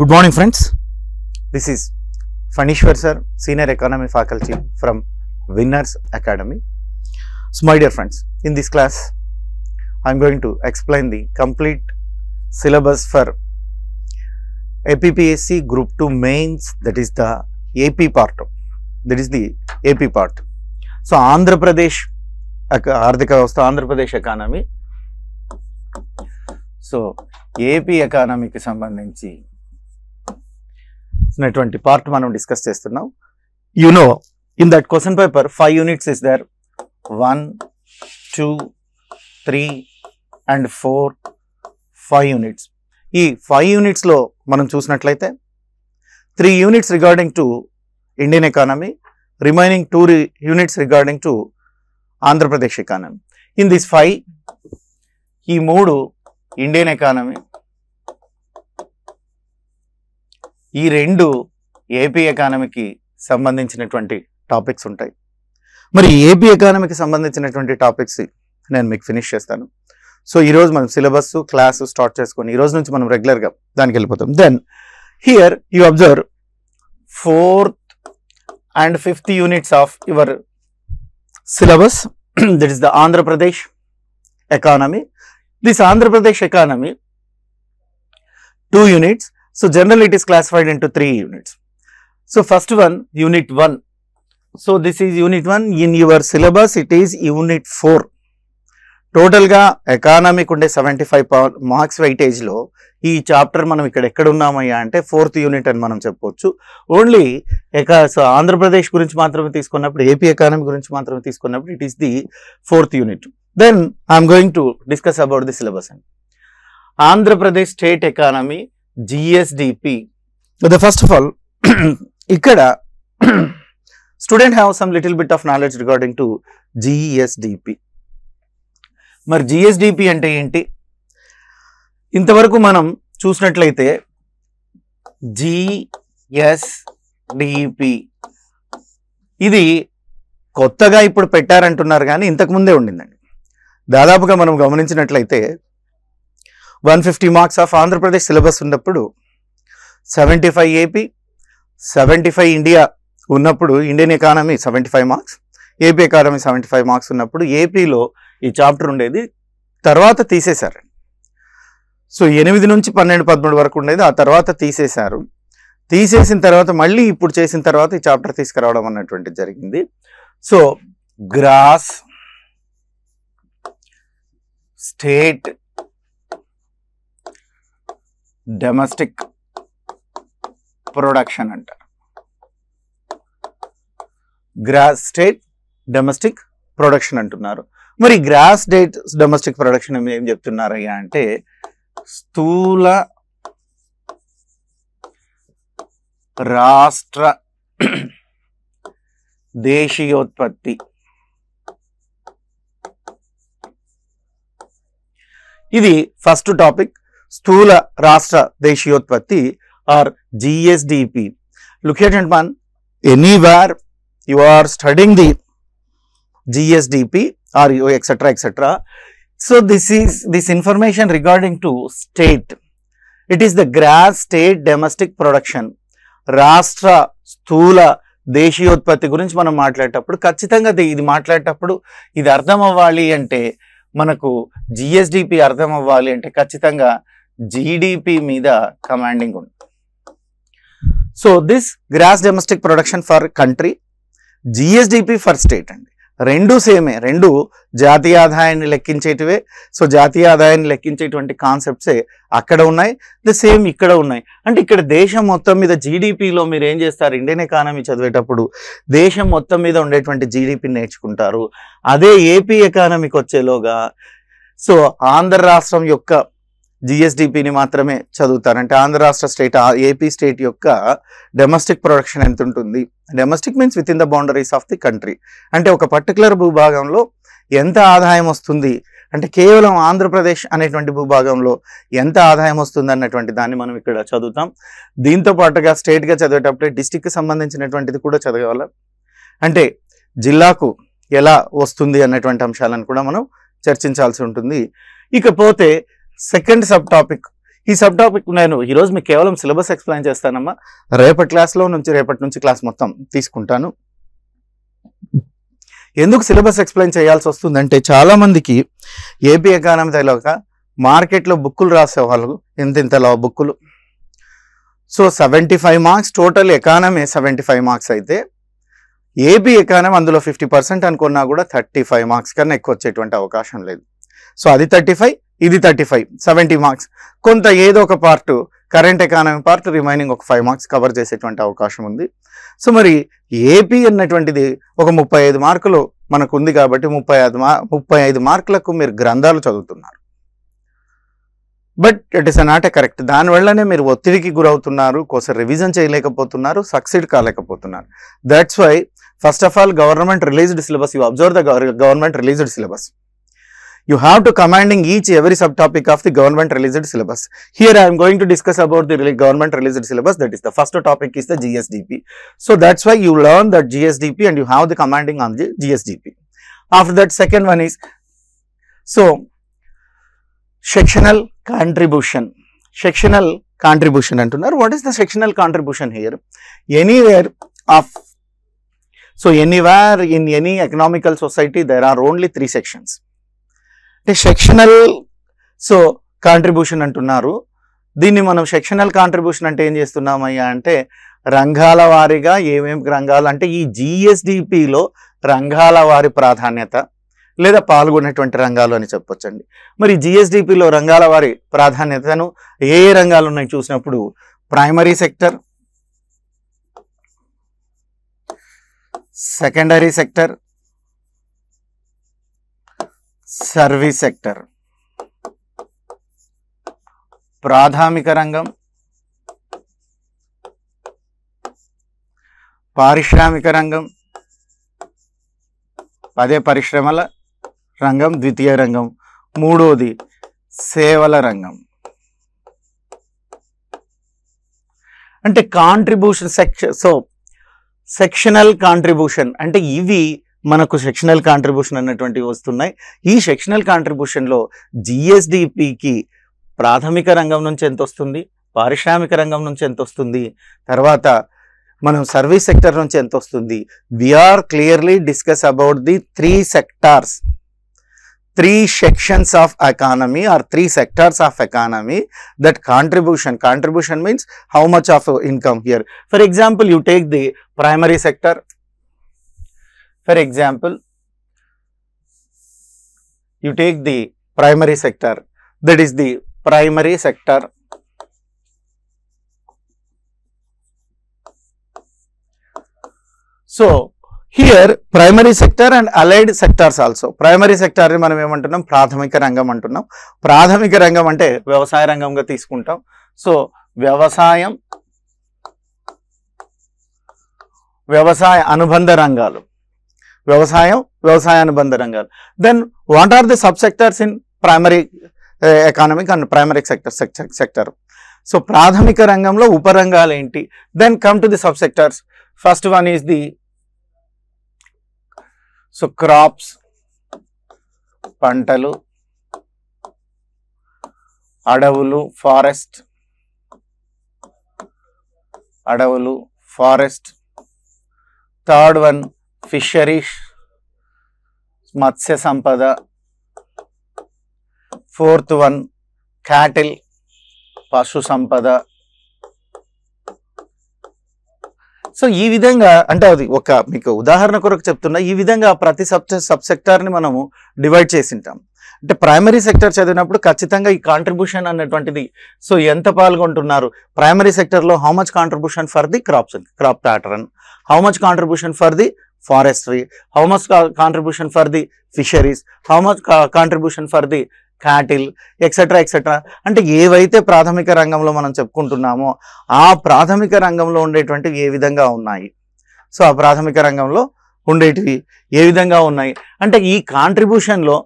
Good morning friends, this is Fanishwar sir, Senior Economy Faculty from Winners Academy. So my dear friends, in this class I am going to explain the complete syllabus for APPSC Group 2 mains that is the AP part, that is the AP part. So Andhra Pradesh, Ardhika Vavastha, Andhra Pradesh economy. So, AP economy ke సంబంధించి సంబంధించినటువంటి part మనం discuss చేస్తున్నాం you know in that question paper five units is there one two three and four five units ఈ five యూనిట్స్లో మనం చూసినట్లయితే three units regarding to Indian economy remaining two units regarding to Andhra Pradesh economy in this five ఈ మూడు Indian economy ఈ రెండు AP ఎకానమీకి సంబంధించినటువంటి టాపిక్స్ ఉంటాయి మరి ఏపీ ఎకానమీకి సంబంధించినటువంటి టాపిక్స్ నేను మీకు ఫినిష్ చేస్తాను సో ఈరోజు మనం సిలబస్ క్లాస్ స్టార్ట్ చేసుకొని ఈరోజు నుంచి మనం రెగ్యులర్గా దానికి వెళ్ళిపోతాం then here you observe fourth and fifth units of your syllabus that is the Andhra Pradesh economy this Andhra Pradesh economy two units So generally it is classified into three units. So first one unit 1. So this is unit 1 in your syllabus it is unit 4. Total గా ఎకానమీకి ఉండే seventy five marks weightage లో ఈ chapter మనం ఇక్కడ ఎక్కడ ఉన్నామయ్యా అంటే fourth unit అని మనం చెప్పొచ్చు ఓన్లీ ఎకా సో ఆంధ్రప్రదేశ్ గురించి మాత్రమే తీసుకున్నప్పుడు ఏపీ ఎకానమీ గురించి మాత్రమే తీసుకున్నప్పుడు it is the fourth unit then I'm going to discuss about the syllabus and Andhra Pradesh state economy GSDP the first of all ఇక్కడ student have some little bit of knowledge regarding to GSDP మరి GSDP అంటే ఏంటి ఇంతవరకు మనం చూసినట్లయితే GSDP ఇది కొత్తగా ఇప్పుడు పెట్టారంటున్నారు కానీ ఇంతకుముందే ఉండిందండి దాదాపుగా మనం గమనించినట్లయితే one fifty marks of Andhra Pradesh syllabus ఉన్నప్పుడు seventy five AP seventy five India ఉన్నప్పుడు Indian economy seventy five marks AP economy seventy five marks ఉన్నప్పుడు ఏపీలో ఈ చాప్టర్ ఉండేది తర్వాత తీసేశారు సో ఎనిమిది నుంచి పన్నెండు పదమూడు వరకు ఉండేది ఆ తర్వాత తీసేశారు తీసేసిన తర్వాత మళ్ళీ ఇప్పుడు చేసిన తర్వాత ఈ చాప్టర్ తీసుకురావడం అన్నటువంటి జరిగింది so gross state domestic production అంట గ్రాస్ స్టేట్ డొమెస్టిక్ ప్రొడక్షన్ అంటున్నారు మరి గ్రాస్ డేట్ డొమెస్టిక్ ప్రొడక్షన్ ఏం చెప్తున్నారయ్యా అంటే స్థూల రాష్ట్ర దేశీయోత్పత్తి ఇది ఫస్ట్ టాపిక్ స్థూల రాష్ట్ర దేశీయోత్పత్తి or GSDP look at and man anywhere you are studying the GSDP or you etcetera etcetera so this is this information regarding to state it is the gross state domestic production రాష్ట్ర స్థూల దేశీయోత్పత్తి గురించి మనం మాట్లాడేటప్పుడు ఖచ్చితంగా ఇది మాట్లాడేటప్పుడు ఇది అర్థం అవ్వాలి అంటే మనకు జిఎస్డిపి అర్థం అవ్వాలి అంటే ఖచ్చితంగా జీడిపి మీద కమాండింగ్ ఉంది so this gross domestic production for country GSDP for state అండి రెండు సేమే రెండు జాతీయ ఆదాయాన్ని లెక్కించేటివే సో జాతీయ ఆదాయాన్ని లెక్కించేటువంటి కాన్సెప్ట్సే అక్కడ ఉన్నాయి ద సేమ్ ఇక్కడ ఉన్నాయి అంటే ఇక్కడ దేశం మొత్తం మీద జీడిపిలో మీరు ఏం చేస్తారు ఇండియన్ ఎకానమీ చదివేటప్పుడు దేశం మొత్తం మీద ఉండేటువంటి జీడిపిని నేర్చుకుంటారు అదే ఏపీ ఎకానమీకి వచ్చేలోగా సో ఆంధ్ర రాష్ట్రం యొక్క జిఎస్డిపిని మాత్రమే చదువుతారంటే ఆంధ్ర రాష్ట్ర స్టేట్ ఏపీ స్టేట్ యొక్క డొమెస్టిక్ ప్రొడక్షన్ ఎంత ఉంటుంది domestic means with in the boundaries of the country అంటే ఒక పర్టికులర్ భూభాగంలో ఎంత ఆదాయం వస్తుంది అంటే కేవలం ఆంధ్రప్రదేశ్ అనేటువంటి భూభాగంలో ఎంత ఆదాయం వస్తుంది అన్నటువంటి దాన్ని మనం ఇక్కడ చదువుతాం దీంతో పాటుగా స్టేట్గా చదివేటప్పుడే డిస్టిక్కి సంబంధించినటువంటిది కూడా చదవాలి అంటే జిల్లాకు ఎలా వస్తుంది అన్నటువంటి అంశాలను కూడా మనం చర్చించాల్సి ఉంటుంది ఇకపోతే సెకండ్ సబ్ టాపిక్ ఈ సబ్ టాపిక్ నేను ఈరోజు మీకు కేవలం సిలబస్ ఎక్స్ప్లెయిన్ చేస్తానమ్మా రేపటి క్లాస్లో నుంచి రేపటి నుంచి క్లాస్ మొత్తం తీసుకుంటాను ఎందుకు సిలబస్ ఎక్స్ప్లెయిన్ చేయాల్సి వస్తుందంటే చాలామందికి ఏపీ ఎకానమీ తెలియక మార్కెట్లో బుక్కులు రాసేవాళ్ళు ఇంత ఇంతలో బుక్కులు so seventy five marks total economy seventy five marks అయితే ఏపీ ఎకానమీ అందులో ఫిఫ్టీ పర్సెంట్ అనుకున్నా కూడా థర్టీ ఫైవ్ మార్క్స్ కన్నా ఎక్కువ వచ్చేటువంటి అవకాశం లేదు సో అది థర్టీ ఫైవ్ ఇది థర్టీ ఫైవ్ సెవెంటీ మార్క్స్ కొంత ఏదో ఒక part current economy part remaining ఒక ఫైవ్ మార్క్స్ కవర్ చేసేటువంటి అవకాశం ఉంది సో మరి ఏపీ అన్నటువంటిది ఒక ముప్పై ఐదు మార్కులు మనకు ఉంది కాబట్టి ముప్పై ఐదు మా ముప్పై ఐదు మార్కులకు మీరు గ్రంథాలు చదువుతున్నారు but it is a not a correct దానివల్లనే మీరు ఒత్తిడికి గురవుతున్నారు కోసం రివిజన్ చేయలేకపోతున్నారు సక్సీడ్ కాలేకపోతున్నారు that's why first of all government released syllabus you observe the government released syllabus you have to commanding each every subtopic of the government released syllabus. Here I am going to discuss about the government released syllabus that is the first topic is the GSDP. So, that is why you learn that GSDP and you have the commanding on the GSDP. After that second one is, so sectional contribution, sectional contribution antunar. What is the sectional contribution here? Anywhere of, so anywhere in any economical society there are only three sections. అంటే sectional so contribution అంటున్నారు దీన్ని మనం sectional contribution అంటే ఏం చేస్తున్నామయ్యా అంటే రంగాల వారిగా ఏమేమి రంగాలు అంటే ఈ జిఎస్డిపిలో రంగాల వారి ప్రాధాన్యత లేదా పాల్గొనేటువంటి రంగాలు అని చెప్పొచ్చండి మరి జిఎస్డిపిలో రంగాల వారి ప్రాధాన్యతను ఏ ఏ రంగాలు ఉన్నాయి చూసినప్పుడు primary sector secondary sector service sector ప్రాథమిక రంగం పారిశ్రామిక రంగం అదే పరిశ్రమల రంగం ద్వితీయ రంగం మూడోది సేవల రంగం అంటే కాంట్రిబ్యూషన్ సెక్ష సో సెక్షనల్ కాంట్రిబ్యూషన్ అంటే ఇవి మనకు సెక్షనల్ కాంట్రిబ్యూషన్ అనేటువంటివి వస్తున్నాయి ఈ సెక్షనల్ కాంట్రిబ్యూషన్లో జిఎస్డిపికి ప్రాథమిక రంగం నుంచి ఎంత వస్తుంది పారిశ్రామిక రంగం నుంచి ఎంత వస్తుంది తర్వాత మనం సర్వీస్ సెక్టర్ నుంచి ఎంత వస్తుంది we are clearly discuss about the three sectors three sections of economy or three sectors of economy that contribution contribution means how much of income here for example you take the primary sector For example you take the primary sector that is the primary sector so here primary sector and allied sectors also primary సెక్టార్ని మనం ఏమంటున్నాం ప్రాథమిక రంగం అంటున్నాం ప్రాథమిక రంగం అంటే వ్యవసాయ రంగంగా తీసుకుంటాం సో వ్యవసాయం వ్యవసాయ అనుబంధ రంగాలు వ్యవసాయం వ్యవసాయానుబంధ రంగాలు then what are the sub sectors in primary economic and primary sector sector so ప్రాథమిక రంగంలో ఉపరంగాలు ఏంటి then come to the sub sectors first one is the so crops పంటలు అడవులు ఫారెస్ట్ అడవులు ఫారెస్ట్ థర్డ్ వన్ ఫిషరీస్ మత్స్య సంపద fourth one cattle పశు సంపద సో ఈ విధంగా అంటే అది ఒక మీకు ఉదాహరణ కొరకు చెప్తున్నా ఈ విధంగా ప్రతి సబ్ సబ్ మనము డివైడ్ చేసి ఉంటాం అంటే ప్రైమరీ సెక్టర్ చదివినప్పుడు ఖచ్చితంగా ఈ కాంట్రిబ్యూషన్ అనేటువంటిది సో ఎంత పాల్గొంటున్నారు ప్రైమరీ సెక్టర్లో how much contribution for the crops crop pattern how much contribution for the forestry how much contribution for the fisheries how much contribution for the cattle etcetera etcetera అంటే ఏవైతే ప్రాథమిక రంగంలో మనం చెప్పుకుంటున్నామో ఆ ప్రాథమిక రంగంలో ఉండేటువంటివి ఏ విధంగా ఉన్నాయి సో ఆ ప్రాథమిక రంగంలో ఉండేటివి ఏ విధంగా ఉన్నాయి అంటే ఈ కాంట్రిబ్యూషన్లో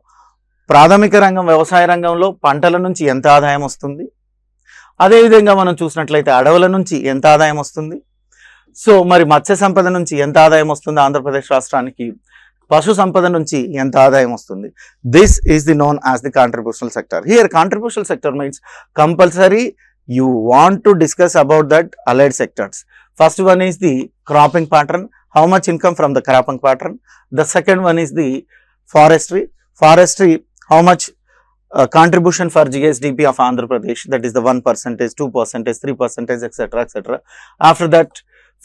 ప్రాథమిక రంగం వ్యవసాయ రంగంలో పంటల నుంచి ఎంత ఆదాయం వస్తుంది అదేవిధంగా మనం చూసినట్లయితే అడవుల నుంచి ఎంత ఆదాయం వస్తుంది So, మరి మత్స్య సంపద నుంచి ఎంత ఆదాయం వస్తుందో ఆంధ్రప్రదేశ్ రాష్ట్రానికి పశు సంపద నుంచి ఎంత ఆదాయం వస్తుంది this is the known as the contributional sector here contributional sector means compulsory you want to discuss about that allied sectors first one is the cropping pattern how much income from the cropping pattern. The second one is the forestry. Forestry, how much uh, contribution for GSDP of Andhra Pradesh, that is the 1 percentage, 2 percentage, 3 percentage, etc., etc. After that,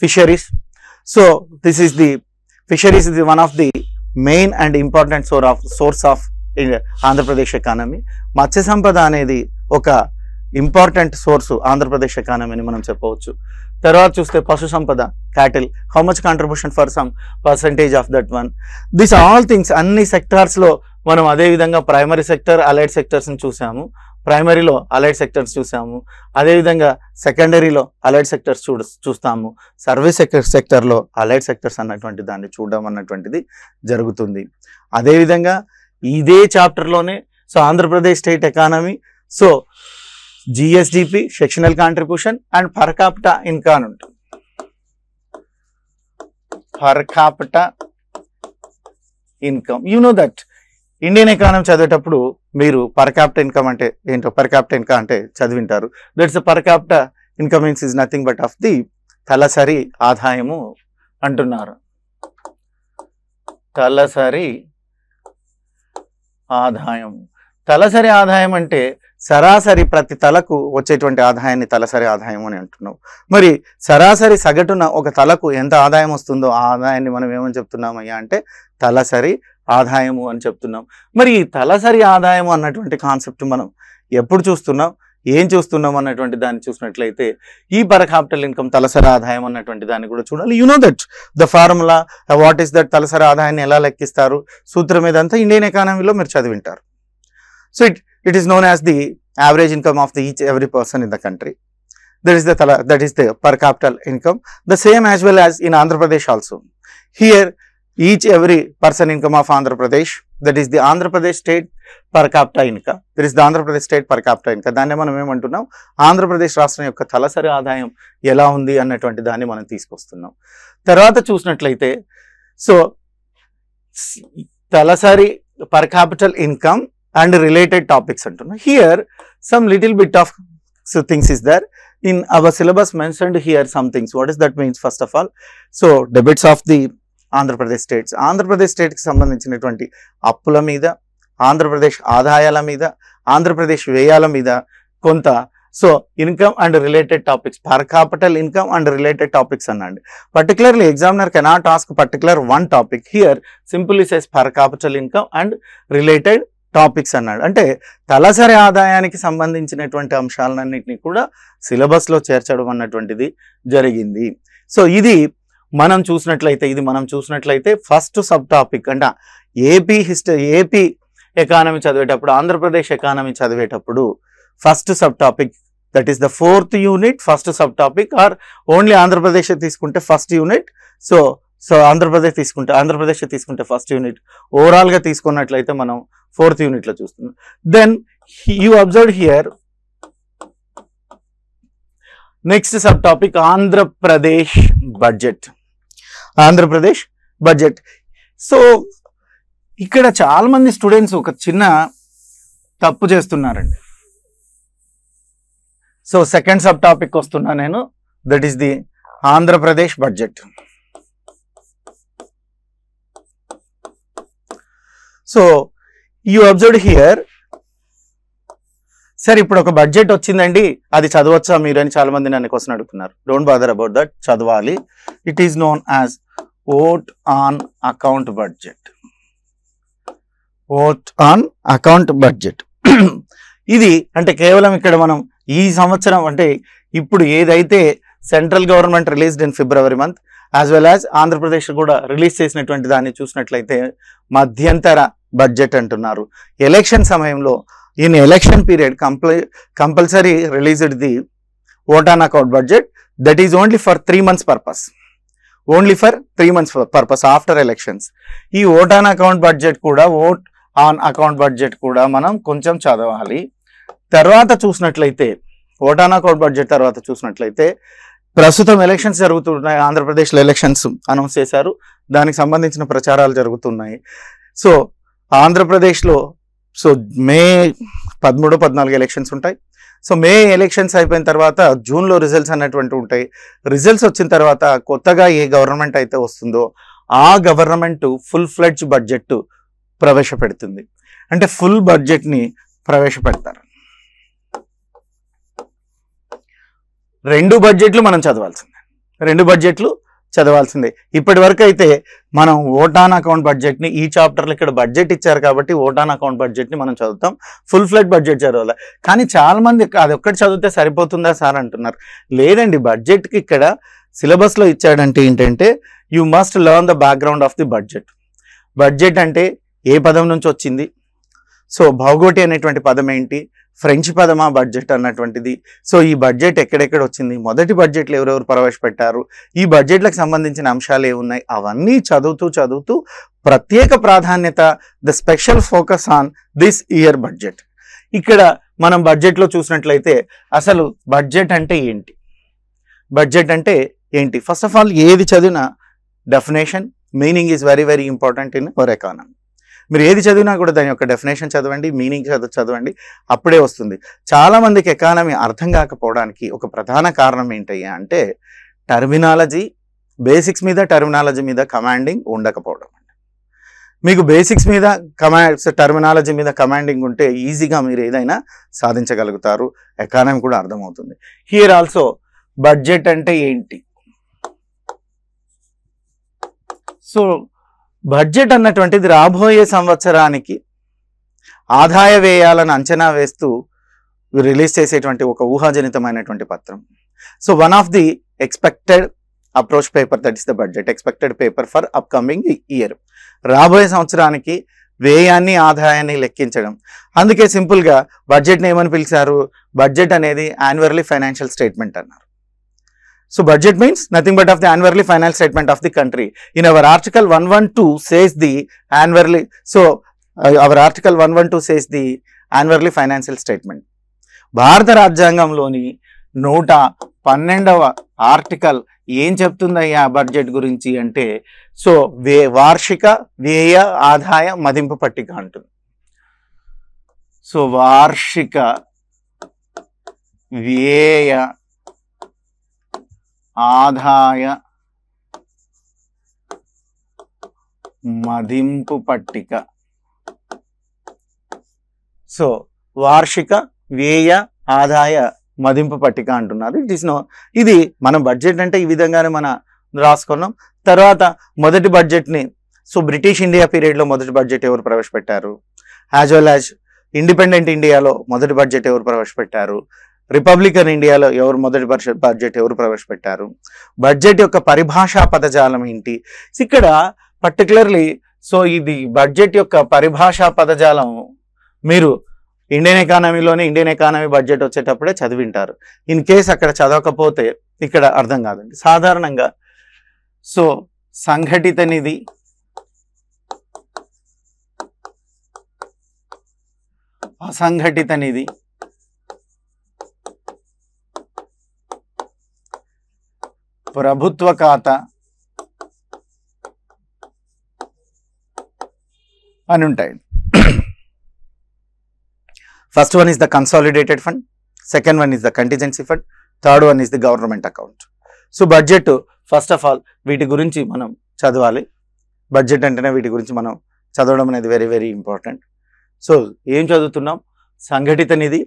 fisheries so this is the fisheries is the one of the main and important sour of swords of Andhra Pradesh economy మత్స్య సంపద అనేది ఒక important source Andhra Pradesh ఎకానమీని మనం చెప్పవచ్చు తర్వాత చూస్తే పశు సంపద cattle how much contribution for some percentage of that one this all things అన్ని సెక్టార్స్లో మనం అదేవిధంగా ప్రైమరీ సెక్టర్ అలైడ్ సెక్టర్స్ని చూసాము ప్రైమరీలో అలైడ్ సెక్టర్స్ చూసాము అదేవిధంగా సెకండరీలో అలైడ్ సెక్టర్స్ చూ చూస్తాము సర్వీస్ సెక్టర్ సెక్టర్లో అలైడ్ సెక్టర్స్ అన్నటువంటి దాన్ని చూడడం అన్నటువంటిది జరుగుతుంది అదేవిధంగా ఇదే చాప్టర్లోనే so Andhra Pradesh state economy so GSDP sectional contribution and per ఇన్కాన్ ఉంటుంది per income you know that Indian economy చదివేటప్పుడు మీరు పర్ క్యాపిటల్ ఇన్కమ్ అంటే ఏంటో పర్ క్యాపిటల్ ఇన్కమ్ అంటే చదివింటారు that's per capital income means is nothing but of the తలసరి ఆదాయము అంటున్నారు తలసరి ఆదాయం తలసరి ఆదాయం అంటే సరాసరి ప్రతి తలకు వచ్చేటువంటి ఆదాయాన్ని తలసరి ఆదాయం అని అంటున్నావు మరి సరాసరి సగటున ఒక తలకు ఎంత ఆదాయం వస్తుందో ఆ ఆదాయాన్ని మనం ఏమని చెప్తున్నామయ్యా అంటే తలసరి ఆదాయము అని చెప్తున్నాం మరి ఈ తలసరి ఆదాయము అన్నటువంటి కాన్సెప్ట్ మనం ఎప్పుడు చూస్తున్నాం ఏం చూస్తున్నాం అన్నటువంటి దాన్ని చూసినట్లయితే ఈ పర్ క్యాపిటల్ ఇన్కమ్ తలసరి ఆదాయం అన్నటువంటి దాన్ని కూడా చూడాలి you know that the formula what is that తలసరి ఆదాయాన్ని ఎలా లెక్కిస్తారు సూత్రం ఇదంతా ఇండియన్ ఎకానమీలో మీరు చదివింటారు so it it is known as the average income of the each every person in the country that is the తల that is the per capital income the same as well as in Andhra Pradesh also here each every person income of Andhra Pradesh, that is the Andhra Pradesh state per capita income. There is the Andhra Pradesh state per capita income. దాన్ని మనం ఏమంటున్నాం ఆంధ్రప్రదేశ్ రాష్ట్రం యొక్క తలసరి ఆదాయం ఎలా ఉంది అన్నటువంటి దాన్ని మనం తీసుకొస్తున్నాం తర్వాత చూసినట్లయితే సో తలసరి per capital income and related topics అంటున్నాం here some little bit of so things is there in our syllabus mentioned here some things what is that means first of all so debits of the Andhra Pradesh states Andhra Pradesh స్టేట్కి సంబంధించినటువంటి అప్పుల మీద ఆంధ్రప్రదేశ్ ఆదాయాల మీద ఆంధ్రప్రదేశ్ వ్యయాల మీద కొంత so income and related topics per capital income and related topics అన్నాడు particularly examiner cannot ask particular one topic here simply says per capital income and related topics అన్నాడు అంటే తలసరి ఆదాయానికి సంబంధించినటువంటి అంశాలన్నింటినీ కూడా సిలబస్లో చేర్చడం అన్నటువంటిది జరిగింది సో ఇది మనం చూసినట్లయితే ఇది మనం చూసినట్లయితే ఫస్ట్ సబ్ టాపిక్ అంటే ఏపీ హిస్టరీ ఏపీ ఎకానమీ చదివేటప్పుడు ఆంధ్రప్రదేశ్ ఎకానమీ చదివేటప్పుడు first sub topic that is the fourth unit first sub topic are only Andhra Pradesh తీసుకుంటే first unit so so Andhra Pradesh తీసుకుంటే ఆంధ్రప్రదేశ్ తీసుకుంటే ఫస్ట్ యూనిట్ ఓవరాల్గా తీసుకున్నట్లయితే మనం ఫోర్త్ యూనిట్లో చూస్తున్నాం then you observe here next sub topic Andhra Pradesh budget Andhra Pradesh budget so ఇక్కడ చాలామంది స్టూడెంట్స్ ఒక చిన్న తప్పు చేస్తున్నారండి సో సెకండ్ సబ్ టాపిక్ వస్తున్నా నేను that is the Andhra Pradesh budget so you observe here sir ఇప్పుడు ఒక బడ్జెట్ వచ్చిందండి అది చదవచ్చా మీరు అని చాలా మంది నన్ను కోసం అడుగుతున్నారు డోంట్ బాదర్ అబౌట్ దట్ చదవాలి it is known as vote on account budget vote on account budget ఇది అంటే కేవలం ఇక్కడ మనం ఈ సంవత్సరం అంటే ఇప్పుడు ఏదైతే central government released in February month as well as Andhra Pradesh కూడా రిలీజ్ చేసినటువంటి దాన్ని చూసినట్లయితే మధ్యంతర బడ్జెట్ అంటున్నారు ఎలక్షన్ సమయంలో in election period compulsory compulsory released the vote on account budget that is only for three months purpose only for three months purpose after elections ఈ vote on account budget కూడా vote on account budget కూడా మనం కొంచెం చదవాలి తర్వాత చూసినట్లయితే vote on account budget తర్వాత చూసినట్లయితే ప్రస్తుతం ఎలక్షన్స్ జరుగుతున్నాయి ఆంధ్రప్రదేశ్లో ఎలక్షన్స్ అనౌన్స్ చేశారు దానికి సంబంధించిన ప్రచారాలు జరుగుతున్నాయి సో ఆంధ్రప్రదేశ్లో సో మే పదమూడు పద్నాలుగు ఎలక్షన్స్ ఉంటాయి సో మే ఎలక్షన్స్ అయిపోయిన తర్వాత జూన్లో రిజల్ట్స్ అనేటువంటి ఉంటాయి రిజల్ట్స్ వచ్చిన తర్వాత కొత్తగా ఏ గవర్నమెంట్ అయితే వస్తుందో ఆ గవర్నమెంట్ ఫుల్ ఫ్లెడ్జ్ బడ్జెట్ ప్రవేశపెడుతుంది అంటే ఫుల్ బడ్జెట్ని ప్రవేశపెడతారు రెండు బడ్జెట్లు మనం చదవాల్సిందే రెండు బడ్జెట్లు చదవాల్సిందే ఇప్పటి వరకు అయితే మనం ఓటాన్ అకౌంట్ బడ్జెట్ని ఈ చాప్టర్లు ఇక్కడ బడ్జెట్ ఇచ్చారు కాబట్టి ఓటాన్ అకౌంట్ బడ్జెట్ని మనం చదువుతాం ఫుల్ ఫ్లెడ్ బడ్జెట్ చదవాలి కానీ చాలామంది అది ఒక్కటి చదివితే సరిపోతుందా సార్ అంటున్నారు లేదండి బడ్జెట్కి ఇక్కడ సిలబస్లో ఇచ్చాడంటే ఏంటంటే you must learn the background of the budget budget అంటే ఏ పదం నుంచి వచ్చింది సో భౌగోటి అనేటువంటి పదం ఏంటి ఫ్రెంచ్ పదమా బడ్జెట్ అన్నటువంటిది సో ఈ బడ్జెట్ ఎక్కడెక్కడ వచ్చింది మొదటి బడ్జెట్లు ఎవరెవరు ప్రవేశపెట్టారు ఈ బడ్జెట్లకు సంబంధించిన అంశాలు ఏమున్నాయి అవన్నీ చదువుతూ చదువుతూ ప్రత్యేక ప్రాధాన్యత the special focus on this year budget ఇక్కడ మనం బడ్జెట్లో చూసినట్లయితే అసలు బడ్జెట్ అంటే ఏంటి బడ్జెట్ అంటే ఏంటి ఫస్ట్ ఆఫ్ ఆల్ ఏది చదివినా definition meaning is very very important in for economy మీరు ఏది చదివినా కూడా దాని యొక్క డెఫినేషన్ చదవండి మీనింగ్ చదువు చదవండి అప్పుడే వస్తుంది చాలామందికి ఎకానమీ అర్థం కాకపోవడానికి ఒక ప్రధాన కారణం ఏంటయ్యా అంటే టర్మినాలజీ బేసిక్స్ మీద టర్మినాలజీ మీద కమాండింగ్ ఉండకపోవడం మీకు బేసిక్స్ మీద కమాండ్స్ టర్మినాలజీ మీద కమాండింగ్ ఉంటే ఈజీగా మీరు ఏదైనా సాధించగలుగుతారు ఎకానమీ కూడా అర్థమవుతుంది హియర్ ఆల్సో బడ్జెట్ అంటే ఏంటి సో బడ్జెట్ అన్నటువంటిది రాబోయే సంవత్సరానికి ఆదాయ వ్యయాలను అంచనా వేస్తూ రిలీజ్ చేసేటువంటి ఒక ఊహాజనితమైనటువంటి పత్రం so one of the expected approach paper that is the budget expected paper for upcoming year రాబోయే సంవత్సరానికి వ్యయాన్ని ఆదాయాన్ని లెక్కించడం అందుకే సింపుల్గా బడ్జెట్ని ఏమని పిలిచారు బడ్జెట్ అనేది యాన్యువర్లీ ఫైనాన్షియల్ స్టేట్మెంట్ అన్నారు so budget means nothing but of the annually finance statement of the country in our article one one two says the annually so our article one one two says the annually financial statement భారత రాజ్యాంగంలోని నూట పన్నెండవ article ఏం చెప్తుందయ్యా budget గురించి అంటే so వే వార్షిక వ్యయ ఆదాయ మదింపు పట్టిక అంటుంది సో వార్షిక వ్యయ ఆదాయ మదింపు పట్టిక సో వార్షిక వ్యయ ఆదాయ మదింపు పట్టిక అంటున్నారు ఇట్ ఈస్ నో ఇది మన బడ్జెట్ అంటే ఈ విధంగానే మన రాసుకున్నాం తర్వాత మొదటి బడ్జెట్ని సో బ్రిటిష్ ఇండియా పీరియడ్లో మొదటి బడ్జెట్ ఎవరు ప్రవేశపెట్టారు యాజ్ వెల్ యాజ్ ఇండిపెండెంట్ ఇండియాలో మొదటి బడ్జెట్ ఎవరు ప్రవేశపెట్టారు రిపబ్లికన్ ఇండియాలో ఎవరు మొదటి బడ్జెట్ ఎవరు ప్రవేశపెట్టారు బడ్జెట్ యొక్క పరిభాషా పదజాలం ఏంటి ఇక్కడ పర్టికులర్లీ సో ఇది బడ్జెట్ యొక్క పరిభాషా పదజాలం మీరు ఇండియన్ ఎకానమీలోనే ఇండియన్ ఎకానమీ బడ్జెట్ వచ్చేటప్పుడే చదివింటారు ఇన్ కేస్ అక్కడ చదవకపోతే ఇక్కడ అర్థం కాదండి సాధారణంగా సో సంఘటిత నిధి అసంఘటిత నిధి ప్రభుత్వ ఖాతా అని ఉంటాయి first one is the consolidated fund second one is the contingency fund third one is the government account so budget first of all వీటి గురించి మనం చదవాలి బడ్జెట్ అంటేనే వీటి గురించి మనం చదవడం అనేది వెరీ వెరీ ఇంపార్టెంట్ సో ఏం చదువుతున్నాం సంఘటిత నిధి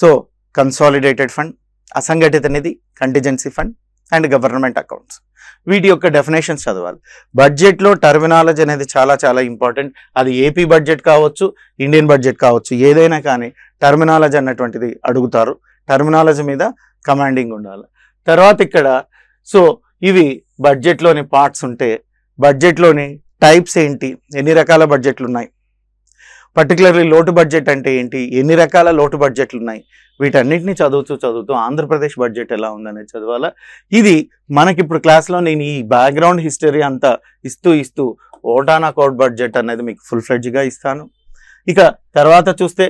సో కన్సాలిడేటెడ్ ఫండ్ అసంఘటిత నిధి contingency fund and government accounts వీటి యొక్క డెఫినేషన్స్ చదవాలి బడ్జెట్లో టర్మినాలజీ అనేది చాలా చాలా ఇంపార్టెంట్ అది ఏపీ బడ్జెట్ కావచ్చు ఇండియన్ బడ్జెట్ కావచ్చు ఏదైనా కానీ టర్మినాలజీ అన్నటువంటిది అడుగుతారు టర్మినాలజీ మీద కమాండింగ్ ఉండాలి తర్వాత ఇక్కడ సో ఇవి బడ్జెట్లోని పార్ట్స్ ఉంటే బడ్జెట్లోని టైప్స్ ఏంటి ఎన్ని రకాల బడ్జెట్లు ఉన్నాయి పర్టికులర్లీ లోటు బడ్జెట్ అంటే ఏంటి ఎన్ని రకాల లోటు బడ్జెట్లు ఉన్నాయి వీటన్నిటిని చదువుతూ చదువుతూ ఆంధ్రప్రదేశ్ బడ్జెట్ ఎలా ఉందనేది చదవాలా ఇది మనకిప్పుడు క్లాస్లో నేను ఈ బ్యాక్గ్రౌండ్ హిస్టరీ అంతా ఇస్తూ ఇస్తూ ఓటాన్ అకౌంట్ బడ్జెట్ అనేది మీకు ఫుల్ ఫ్లెడ్జ్గా ఇస్తాను ఇక తర్వాత చూస్తే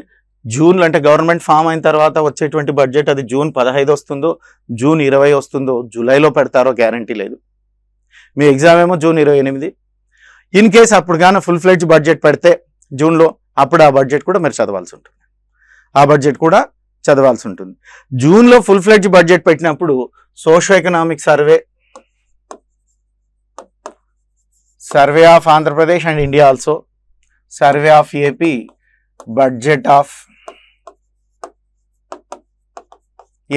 జూన్ అంటే గవర్నమెంట్ ఫామ్ అయిన తర్వాత వచ్చేటువంటి బడ్జెట్ అది జూన్ పదహైదు వస్తుందో జూన్ ఇరవై వస్తుందో జూలైలో పెడతారో గ్యారంటీ లేదు మీ ఎగ్జామ్ ఏమో జూన్ ఇరవై ఎనిమిది ఇన్ కేస్ అప్పుడు కానీ ఫుల్ ఫ్లెడ్జ్ బడ్జెట్ పెడితే జూన్లో అప్పుడు ఆ బడ్జెట్ కూడా మీరు చదవాల్సి ఉంటుంది ఆ బడ్జెట్ కూడా చదవాల్సి ఉంటుంది జూన్లో ఫుల్ ఫ్లెడ్జ్ బడ్జెట్ పెట్టినప్పుడు socio economic survey survey of Andhra Pradesh and India also survey of AP budget of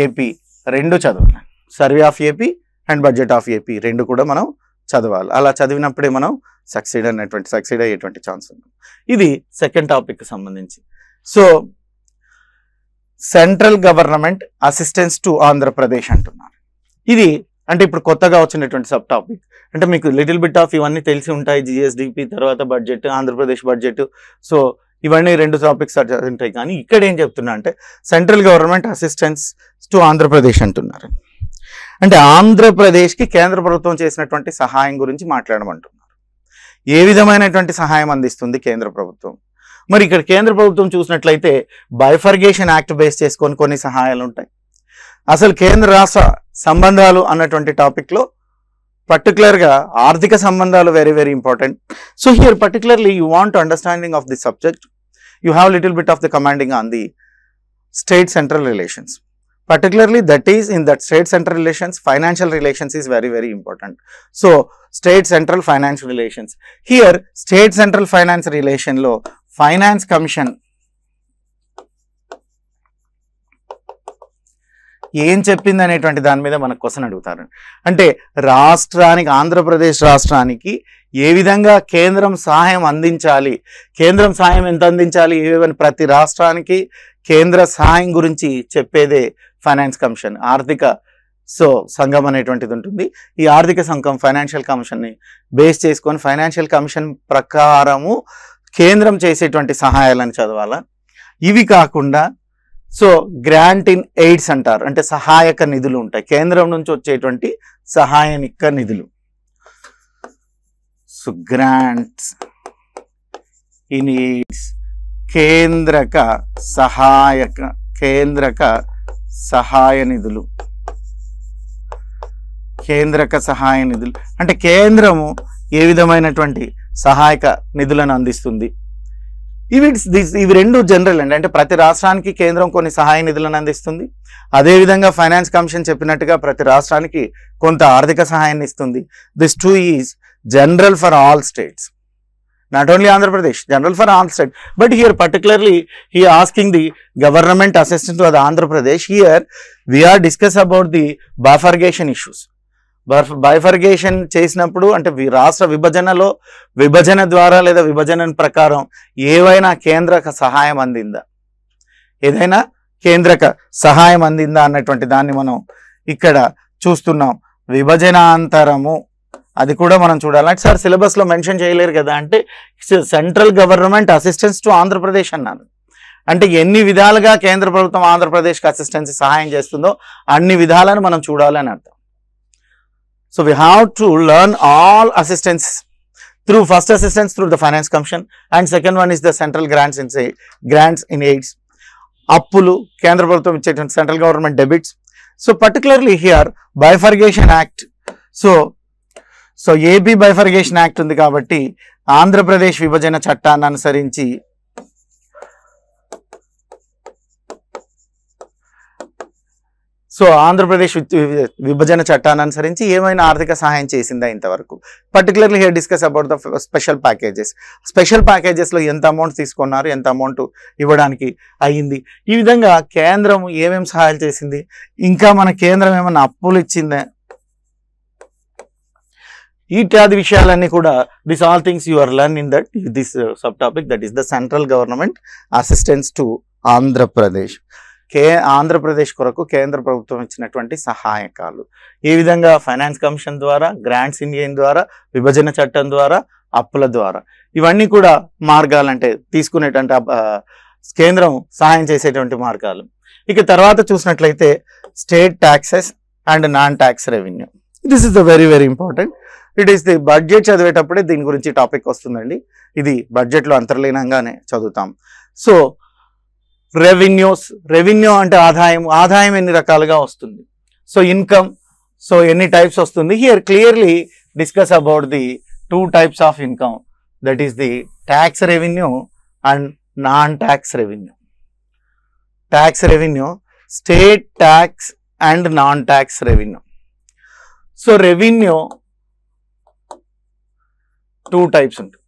AP రెండు చదవాలి survey of AP and budget of AP రెండు కూడా మనం చదవాలి అలా చదివినప్పుడే మనం సక్సీడ్ అనేటువంటి సక్సీడ్ అయ్యేటువంటి ఛాన్స్ ఉంది ఇది సెకండ్ టాపిక్కి సంబంధించి so central government assistance to Andhra Pradesh అంటున్నారు ఇది అంటే ఇప్పుడు కొత్తగా వచ్చినటువంటి సబ్ టాపిక్ అంటే మీకు లిటిల్ బిట్ ఆఫ్ ఇవన్నీ తెలిసి ఉంటాయి జిఎస్డిపి తర్వాత బడ్జెట్ ఆంధ్రప్రదేశ్ బడ్జెట్ సో ఇవన్నీ రెండు టాపిక్స్ ఉంటాయి కానీ ఇక్కడ ఏం చెప్తున్నా అంటే central government assistance to Andhra Pradesh అంటున్నారు అంటే ఆంధ్రప్రదేశ్కి కేంద్ర ప్రభుత్వం చేసినటువంటి సహాయం గురించి మాట్లాడమంటున్నారు ఏ విధమైనటువంటి సహాయం అందిస్తుంది కేంద్ర ప్రభుత్వం మరి ఇక్కడ కేంద్ర ప్రభుత్వం చూసినట్లయితే బైఫర్గేషన్ యాక్ట్ బేస్ చేసుకొని కొన్ని సహాయాలు ఉంటాయి అసలు కేంద్ర రాష్ట్ర సంబంధాలు అన్నటువంటి టాపిక్లో పర్టికులర్గా ఆర్థిక సంబంధాలు very very important so here particularly you want understanding of the subject you have little bit of the commanding on the state central relations particularly that is in that state central relations financial relations is very very important so state central financial relations here state central finance రిలేషన్లో finance commission ఏం చెప్పింది అనేటువంటి దాని మీద మనకు question అడుగుతారు అంటే రాష్ట్రానికి ఆంధ్రప్రదేశ్ రాష్ట్రానికి ఏ విధంగా కేంద్రం సహాయం అందించాలి కేంద్రం సహాయం ఎంత అందించాలి ఏమని ప్రతి రాష్ట్రానికి కేంద్ర సహాయం గురించి చెప్పేదే ఫైనాన్స్ కమిషన్ ఆర్థిక సో సంఘం అనేటువంటిది ఉంటుంది ఈ ఆర్థిక సంఘం ఫైనాన్షియల్ కమిషన్ని బేస్ చేసుకొని ఫైనాన్షియల్ కమిషన్ ప్రకారము కేంద్రం చేసేటువంటి సహాయాలను చదవాలా ఇవి కాకుండా సో గ్రాంట్ ఇన్ ఎయిడ్స్ అంటారు అంటే సహాయక నిధులు ఉంటాయి కేంద్రం నుంచి వచ్చేటువంటి సహాయనిక నిధులు సో గ్రాంట్స్ ఇన్ ఎయిడ్స్ కేంద్రక సహాయక కేంద్రక సహాయ నిధులు కేంద్రక సహాయ నిధులు అంటే కేంద్రము ఏ విధమైనటువంటి సహాయక నిధులను అందిస్తుంది ఇవి ఇవి రెండు జనరల్ అండి అంటే ప్రతి రాష్ట్రానికి కేంద్రం కొన్ని సహాయ నిధులను అందిస్తుంది అదేవిధంగా ఫైనాన్స్ కమిషన్ చెప్పినట్టుగా ప్రతి రాష్ట్రానికి కొంత ఆర్థిక సహాయాన్ని ఇస్తుంది this too is general for all states not only Andhra Pradesh general for all state but here particularly he asking the government assistant of Andhra Pradesh here we're discuss about the bifurcation issues bifurcation చేసినప్పుడు అంటే రాష్ట్ర విభజనలో విభజన ద్వారా లేదా విభజన ప్రకారం ఏవైనా కేంద్ర సహాయం అందిందా ఏదైనా కేంద్రక సహాయం అందిందా అన్నటువంటి దాన్ని మనం ఇక్కడ చూస్తున్నాం విభజనాంతరము అది కూడా మనం చూడాలి అంటే సార్ సిలబస్లో మెన్షన్ చేయలేరు కదా అంటే central government assistance to Andhra Pradesh అన్నాను అంటే ఎన్ని విధాలుగా కేంద్ర ప్రభుత్వం ఆంధ్రప్రదేశ్కి అసిస్టెన్స్ సహాయం చేస్తుందో అన్ని విధాలను మనం చూడాలని అర్థం So we have to learn all assistance through first assistance through the finance commission and second one is the central grants in say grants in aids అప్పులు కేంద్ర ప్రభుత్వం ఇచ్చేటువంటి central government debits so particularly here bifurcation act so so AP bifurcation act ఉంది కాబట్టి ఆంధ్రప్రదేశ్ విభజన చట్టాన్ని అనుసరించి so Andhra Pradesh విభజన చట్టాన్ని అనుసరించి ఏమైనా ఆర్థిక సహాయం చేసిందా ఇంతవరకు particularly here discuss about the special packages special ప్యాకేజెస్లో ఎంత అమౌంట్ తీసుకున్నారు ఎంత అమౌంట్ ఇవ్వడానికి అయ్యింది ఈ విధంగా కేంద్రం ఏమేమి సహాయాలు చేసింది ఇంకా మన కేంద్రం ఏమైనా అప్పులు ఇచ్చిందా ఇత్యాది విషయాలన్నీ కూడా this all things you are learn in that this sub topic that is the central government assistance to Andhra Pradesh కే ఆంధ్రప్రదేశ్ కొరకు కేంద్ర ప్రభుత్వం ఇచ్చినటువంటి సహాయకాలు ఈ విధంగా ఫైనాన్స్ కమిషన్ ద్వారా గ్రాంట్స్ ఇండియన్ ద్వారా విభజన చట్టం ద్వారా అప్పుల ద్వారా ఇవన్నీ కూడా మార్గాలంటే తీసుకునేటువంటి కేంద్రం సహాయం చేసేటువంటి మార్గాలు ఇక తర్వాత చూసినట్లయితే state taxes and non tax revenue this is the very very important it is the budget చదివేటప్పుడే దీని గురించి టాపిక్ వస్తుందండి ఇది బడ్జెట్లో అంతర్లీనంగానే చదువుతాం సో రెవెన్యూస్ రెవెన్యూ అంటే ఆదాయం ఆదాయం ఎన్ని రకాలుగా వస్తుంది సో ఇన్కమ్ సో ఎన్ని టైప్స్ వస్తుంది here clearly discuss about the two types of income that is the tax revenue and non tax revenue tax revenue state tax and non tax revenue so revenue two types ఉంటుంది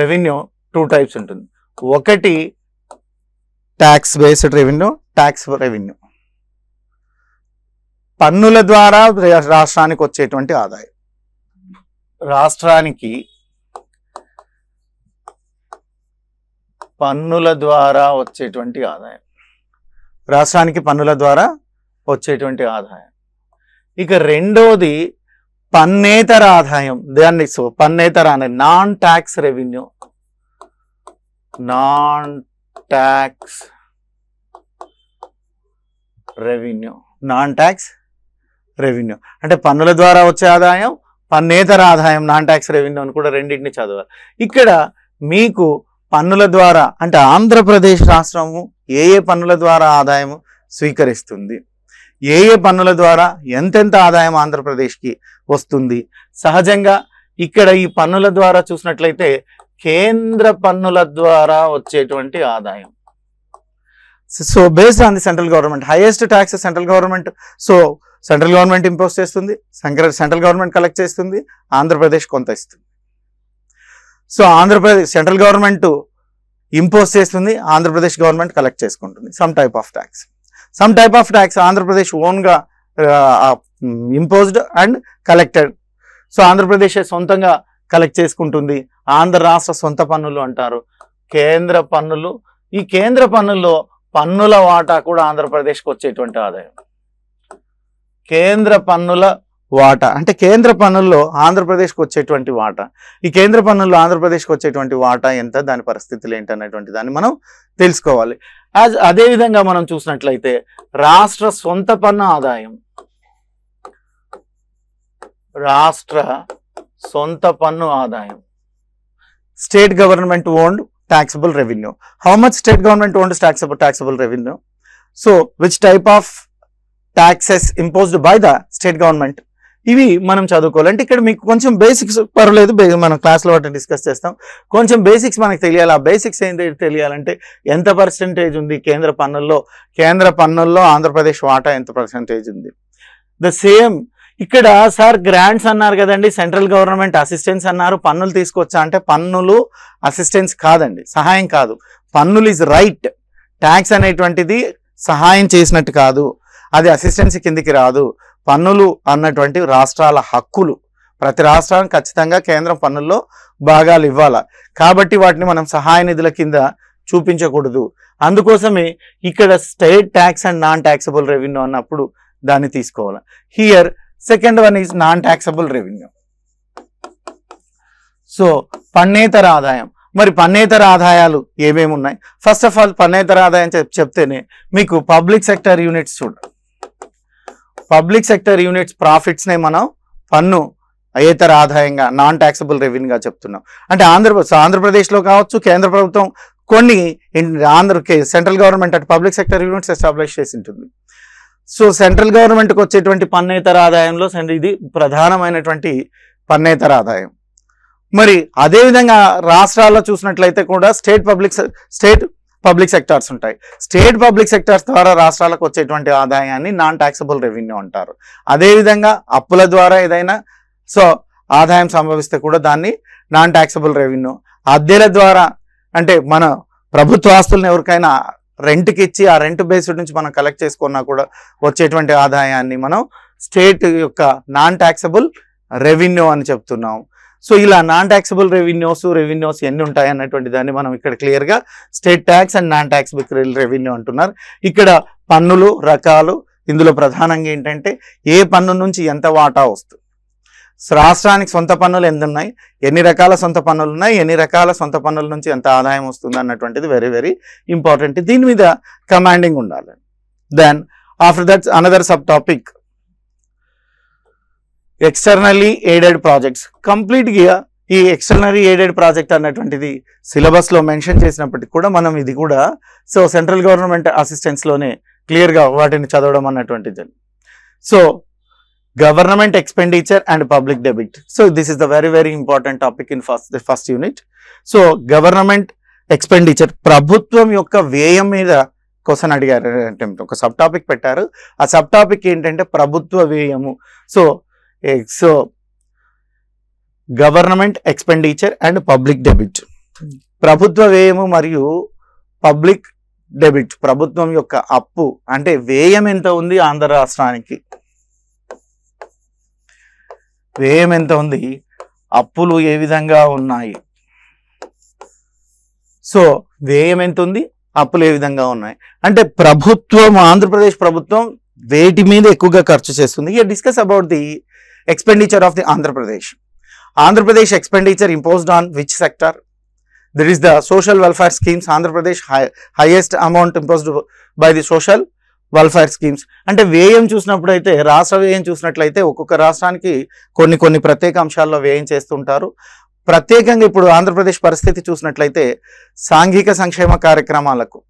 revenue two types ఉంటుంది ఒకటి tax based revenue tax revenue పన్నుల ద్వారా రాష్ట్రానికి వచ్చేటువంటి ఆదాయం రాష్ట్రానికి పన్నుల ద్వారా వచ్చేటువంటి ఆదాయం రాష్ట్రానికి పన్నుల ద్వారా వచ్చేటువంటి ఆదాయం ఇక రెండోది పన్నేతర ఆదాయం దాన్ని పన్నేతర అనే non tax revenue non tax revenue non tax revenue అంటే పన్నుల ద్వారా వచ్చే ఆదాయం పన్నేతర ఆదాయం నాన్ ట్యాక్స్ రెవెన్యూ అని కూడా రెండింటిని చదవాలి ఇక్కడ మీకు పన్నుల ద్వారా అంటే ఆంధ్రప్రదేశ్ రాష్ట్రము ఏ ఏ పన్నుల ద్వారా ఆదాయము స్వీకరిస్తుంది ఏ ఏ పన్నుల ద్వారా ఎంతెంత ఆదాయం ఆంధ్రప్రదేశ్కి వస్తుంది సహజంగా ఇక్కడ ఈ పన్నుల ద్వారా చూసినట్లయితే కేంద్ర పన్నుల ద్వారా వచ్చేటువంటి ఆదాయం so based on the central government highest tax central government so central government impose చేస్తుంది సెంట్రల్ గవర్నమెంట్ కలెక్ట్ చేస్తుంది ఆంధ్రప్రదేశ్ కొంత ఇస్తుంది so Andhra Pradesh central government impose చేస్తుంది ఆంధ్రప్రదేశ్ గవర్నమెంట్ కలెక్ట్ చేసుకుంటుంది some type of tax some type of tax Andhra Pradesh ఓన్గా imposed and collected so Andhra Pradesh సొంతంగా collect చేసుకుంటుంది ఆంధ్ర రాష్ట్ర సొంత పన్నులు అంటారు కేంద్ర పన్నులు ఈ కేంద్ర పన్నుల్లో పన్నుల వాటా కూడా ఆంధ్రప్రదేశ్కి వచ్చేటువంటి ఆదాయం కేంద్ర పన్నుల వాటా అంటే కేంద్ర పన్నుల్లో ఆంధ్రప్రదేశ్కి వచ్చేటువంటి వాటా ఈ కేంద్ర పన్నుల్లో ఆంధ్రప్రదేశ్కి వచ్చేటువంటి వాటా ఎంత దాని పరిస్థితులు ఏంటి అనేటువంటి దాన్ని మనం తెలుసుకోవాలి యాజ్ అదేవిధంగా మనం చూసినట్లయితే రాష్ట్ర సొంత పన్ను ఆదాయం రాష్ట్ర సొంత పన్ను ఆదాయం state government owned taxable revenue how much state government own taxable taxable revenue so which type of taxes imposed by the state government ఇవి మనం చదువుకోవాలంటే ఇక్కడ మీకు కొంచెం బేసిక్స్ పర్వాలేదు మనం క్లాస్లో వాటిని డిస్కస్ చేస్తాం కొంచెం బేసిక్స్ మనకు తెలియాలి ఆ బేసిక్స్ ఏంటి తెలియాలంటే ఎంత పర్సంటేజ్ ఉంది కేంద్ర పన్నుల్లో కేంద్ర పన్నుల్లో ఆంధ్రప్రదేశ్ వాటా ఎంత పర్సంటేజ్ ఉంది ద సేమ్ ఇక్కడ సార్ గ్రాంట్స్ అన్నారు కదండి సెంట్రల్ గవర్నమెంట్ అసిస్టెన్స్ అన్నారు పన్నులు తీసుకొచ్చా అంటే పన్నులు అసిస్టెన్స్ కాదండి సహాయం కాదు పన్నులు ఈజ్ రైట్ ట్యాక్స్ అనేటువంటిది సహాయం చేసినట్టు కాదు అది అసిస్టెన్స్ కిందికి రాదు పన్నులు అన్నటువంటి రాష్ట్రాల హక్కులు ప్రతి రాష్ట్రానికి ఖచ్చితంగా కేంద్రం పన్నుల్లో భాగాలు ఇవ్వాలి కాబట్టి వాటిని మనం సహాయ నిధుల కింద చూపించకూడదు అందుకోసమే ఇక్కడ state tax and non taxable revenue అన్నప్పుడు దాన్ని తీసుకోవాలి here second one is non taxable revenue so పన్నేతర ఆదాయం మరి పన్నేతర ఆదాయాలు ఏమేమి ఉన్నాయి ఫస్ట్ ఆఫ్ ఆల్ పన్నేతర ఆదాయం చెప్తేనే మీకు పబ్లిక్ సెక్టర్ యూనిట్స్ చూడ పబ్లిక్ సెక్టర్ యూనిట్స్ ప్రాఫిట్స్నే మనం పన్ను అయేతర ఆదాయంగా నాన్ ట్యాక్సబుల్ రెవెన్యూగా చెప్తున్నాం అంటే ఆంధ్రప్రదేశ్ ఆంధ్రప్రదేశ్లో కావచ్చు కేంద్ర ప్రభుత్వం కొన్ని ఆంధ్ర సెంట్రల్ గవర్నమెంట్ అంటే పబ్లిక్ సెక్టర్ యూనిట్స్ ఎస్టాబ్లిష్ చేసి ఉంటుంది సో సెంట్రల్ గవర్నమెంట్కి వచ్చేటువంటి పన్నేతర ఆదాయంలో ఇది ప్రధానమైనటువంటి పన్నేతర ఆదాయం మరి అదేవిధంగా రాష్ట్రాల్లో చూసినట్లయితే కూడా state public state public sectors ఉంటాయి స్టేట్ పబ్లిక్ సెక్టార్స్ ద్వారా రాష్ట్రాలకు వచ్చేటువంటి ఆదాయాన్ని నాన్ ట్యాక్సబుల్ రెవెన్యూ అంటారు అదేవిధంగా అప్పుల ద్వారా ఏదైనా సో ఆదాయం సంభవిస్తే కూడా దాన్ని నాన్ ట్యాక్సబుల్ రెవెన్యూ అద్దెల ద్వారా అంటే మన ప్రభుత్వ ఆస్తులను ఎవరికైనా రెంట్కి ఇచ్చి ఆ రెంట్ బేస్డ్ నుంచి మనం కలెక్ట్ చేసుకున్నా కూడా వచ్చేటువంటి ఆదాయాన్ని మనం స్టేట్ యొక్క నాన్ ట్యాక్సబుల్ రెవెన్యూ అని చెప్తున్నాం సో ఇలా నాన్ ట్యాక్సబుల్ రెవెన్యూస్ రెవెన్యూస్ ఎన్ని ఉంటాయి అన్నటువంటి దాన్ని మనం ఇక్కడ క్లియర్గా state tax and non taxable revenue అంటున్నారు ఇక్కడ పన్నులు రకాలు ఇందులో ప్రధానంగా ఏంటంటే ఏ పన్ను నుంచి ఎంత వాటా వస్తుంది రాష్ట్రానికి సొంత పన్నులు ఎంత ఉన్నాయి ఎన్ని రకాల సొంత పన్నులు ఉన్నాయి ఎన్ని రకాల సొంత పన్నుల నుంచి ఎంత ఆదాయం వస్తుంది అన్నటువంటిది వెరీ వెరీ ఇంపార్టెంట్ దీని మీద కమాండింగ్ ఉండాలి then after that another sub topic externally aided projects కంప్లీట్గా ఈ ఎక్స్టర్నరీ ఎయిడెడ్ ప్రాజెక్ట్ అన్నటువంటిది సిలబస్లో మెన్షన్ చేసినప్పటికీ కూడా మనం ఇది కూడా సో సెంట్రల్ గవర్నమెంట్ అసిస్టెన్స్లోనే క్లియర్గా వాటిని చదవడం అన్నటువంటిది so government expenditure and public debit so this is the very very important topic in first first unit so government expenditure ప్రభుత్వం యొక్క వ్యయం మీద క్వశ్చన్ అడిగారు అంటే ఒక సబ్ టాపిక్ పెట్టారు ఆ సబ్ టాపిక్ ఏంటంటే ప్రభుత్వ వ్యయము so so government expenditure and public debit ప్రభుత్వ వ్యయము మరియు పబ్లిక్ డెబిట్ ప్రభుత్వం యొక్క అప్పు అంటే వ్యయం ఎంత ఉంది ఆంధ్ర రాష్ట్రానికి వ్యయం ఎంత ఉంది అప్పులు ఏ విధంగా ఉన్నాయి సో వ్యయం ఎంత ఉంది అప్పులు ఏ విధంగా ఉన్నాయి అంటే ప్రభుత్వం ఆంధ్రప్రదేశ్ ప్రభుత్వం వేటి మీద ఎక్కువగా ఖర్చు చేస్తుంది year discuss about the expenditure of the Andhra Pradesh Andhra Pradesh expenditure imposed on which sector that is the social welfare schemes Andhra Pradesh high highest amount imposed by the social welfare schemes అంటే వ్యయం చూసినప్పుడైతే రాష్ట్ర వ్యయం చూసినట్లయితే ఒక్కొక్క రాష్ట్రానికి కొన్ని కొన్ని ప్రత్యేక అంశాల్లో వ్యయం చేస్తుంటారు ప్రత్యేకంగా ఇప్పుడు ఆంధ్రప్రదేశ్ పరిస్థితి చూసినట్లయితే సాంఘిక సంక్షేమ కార్యక్రమాలకు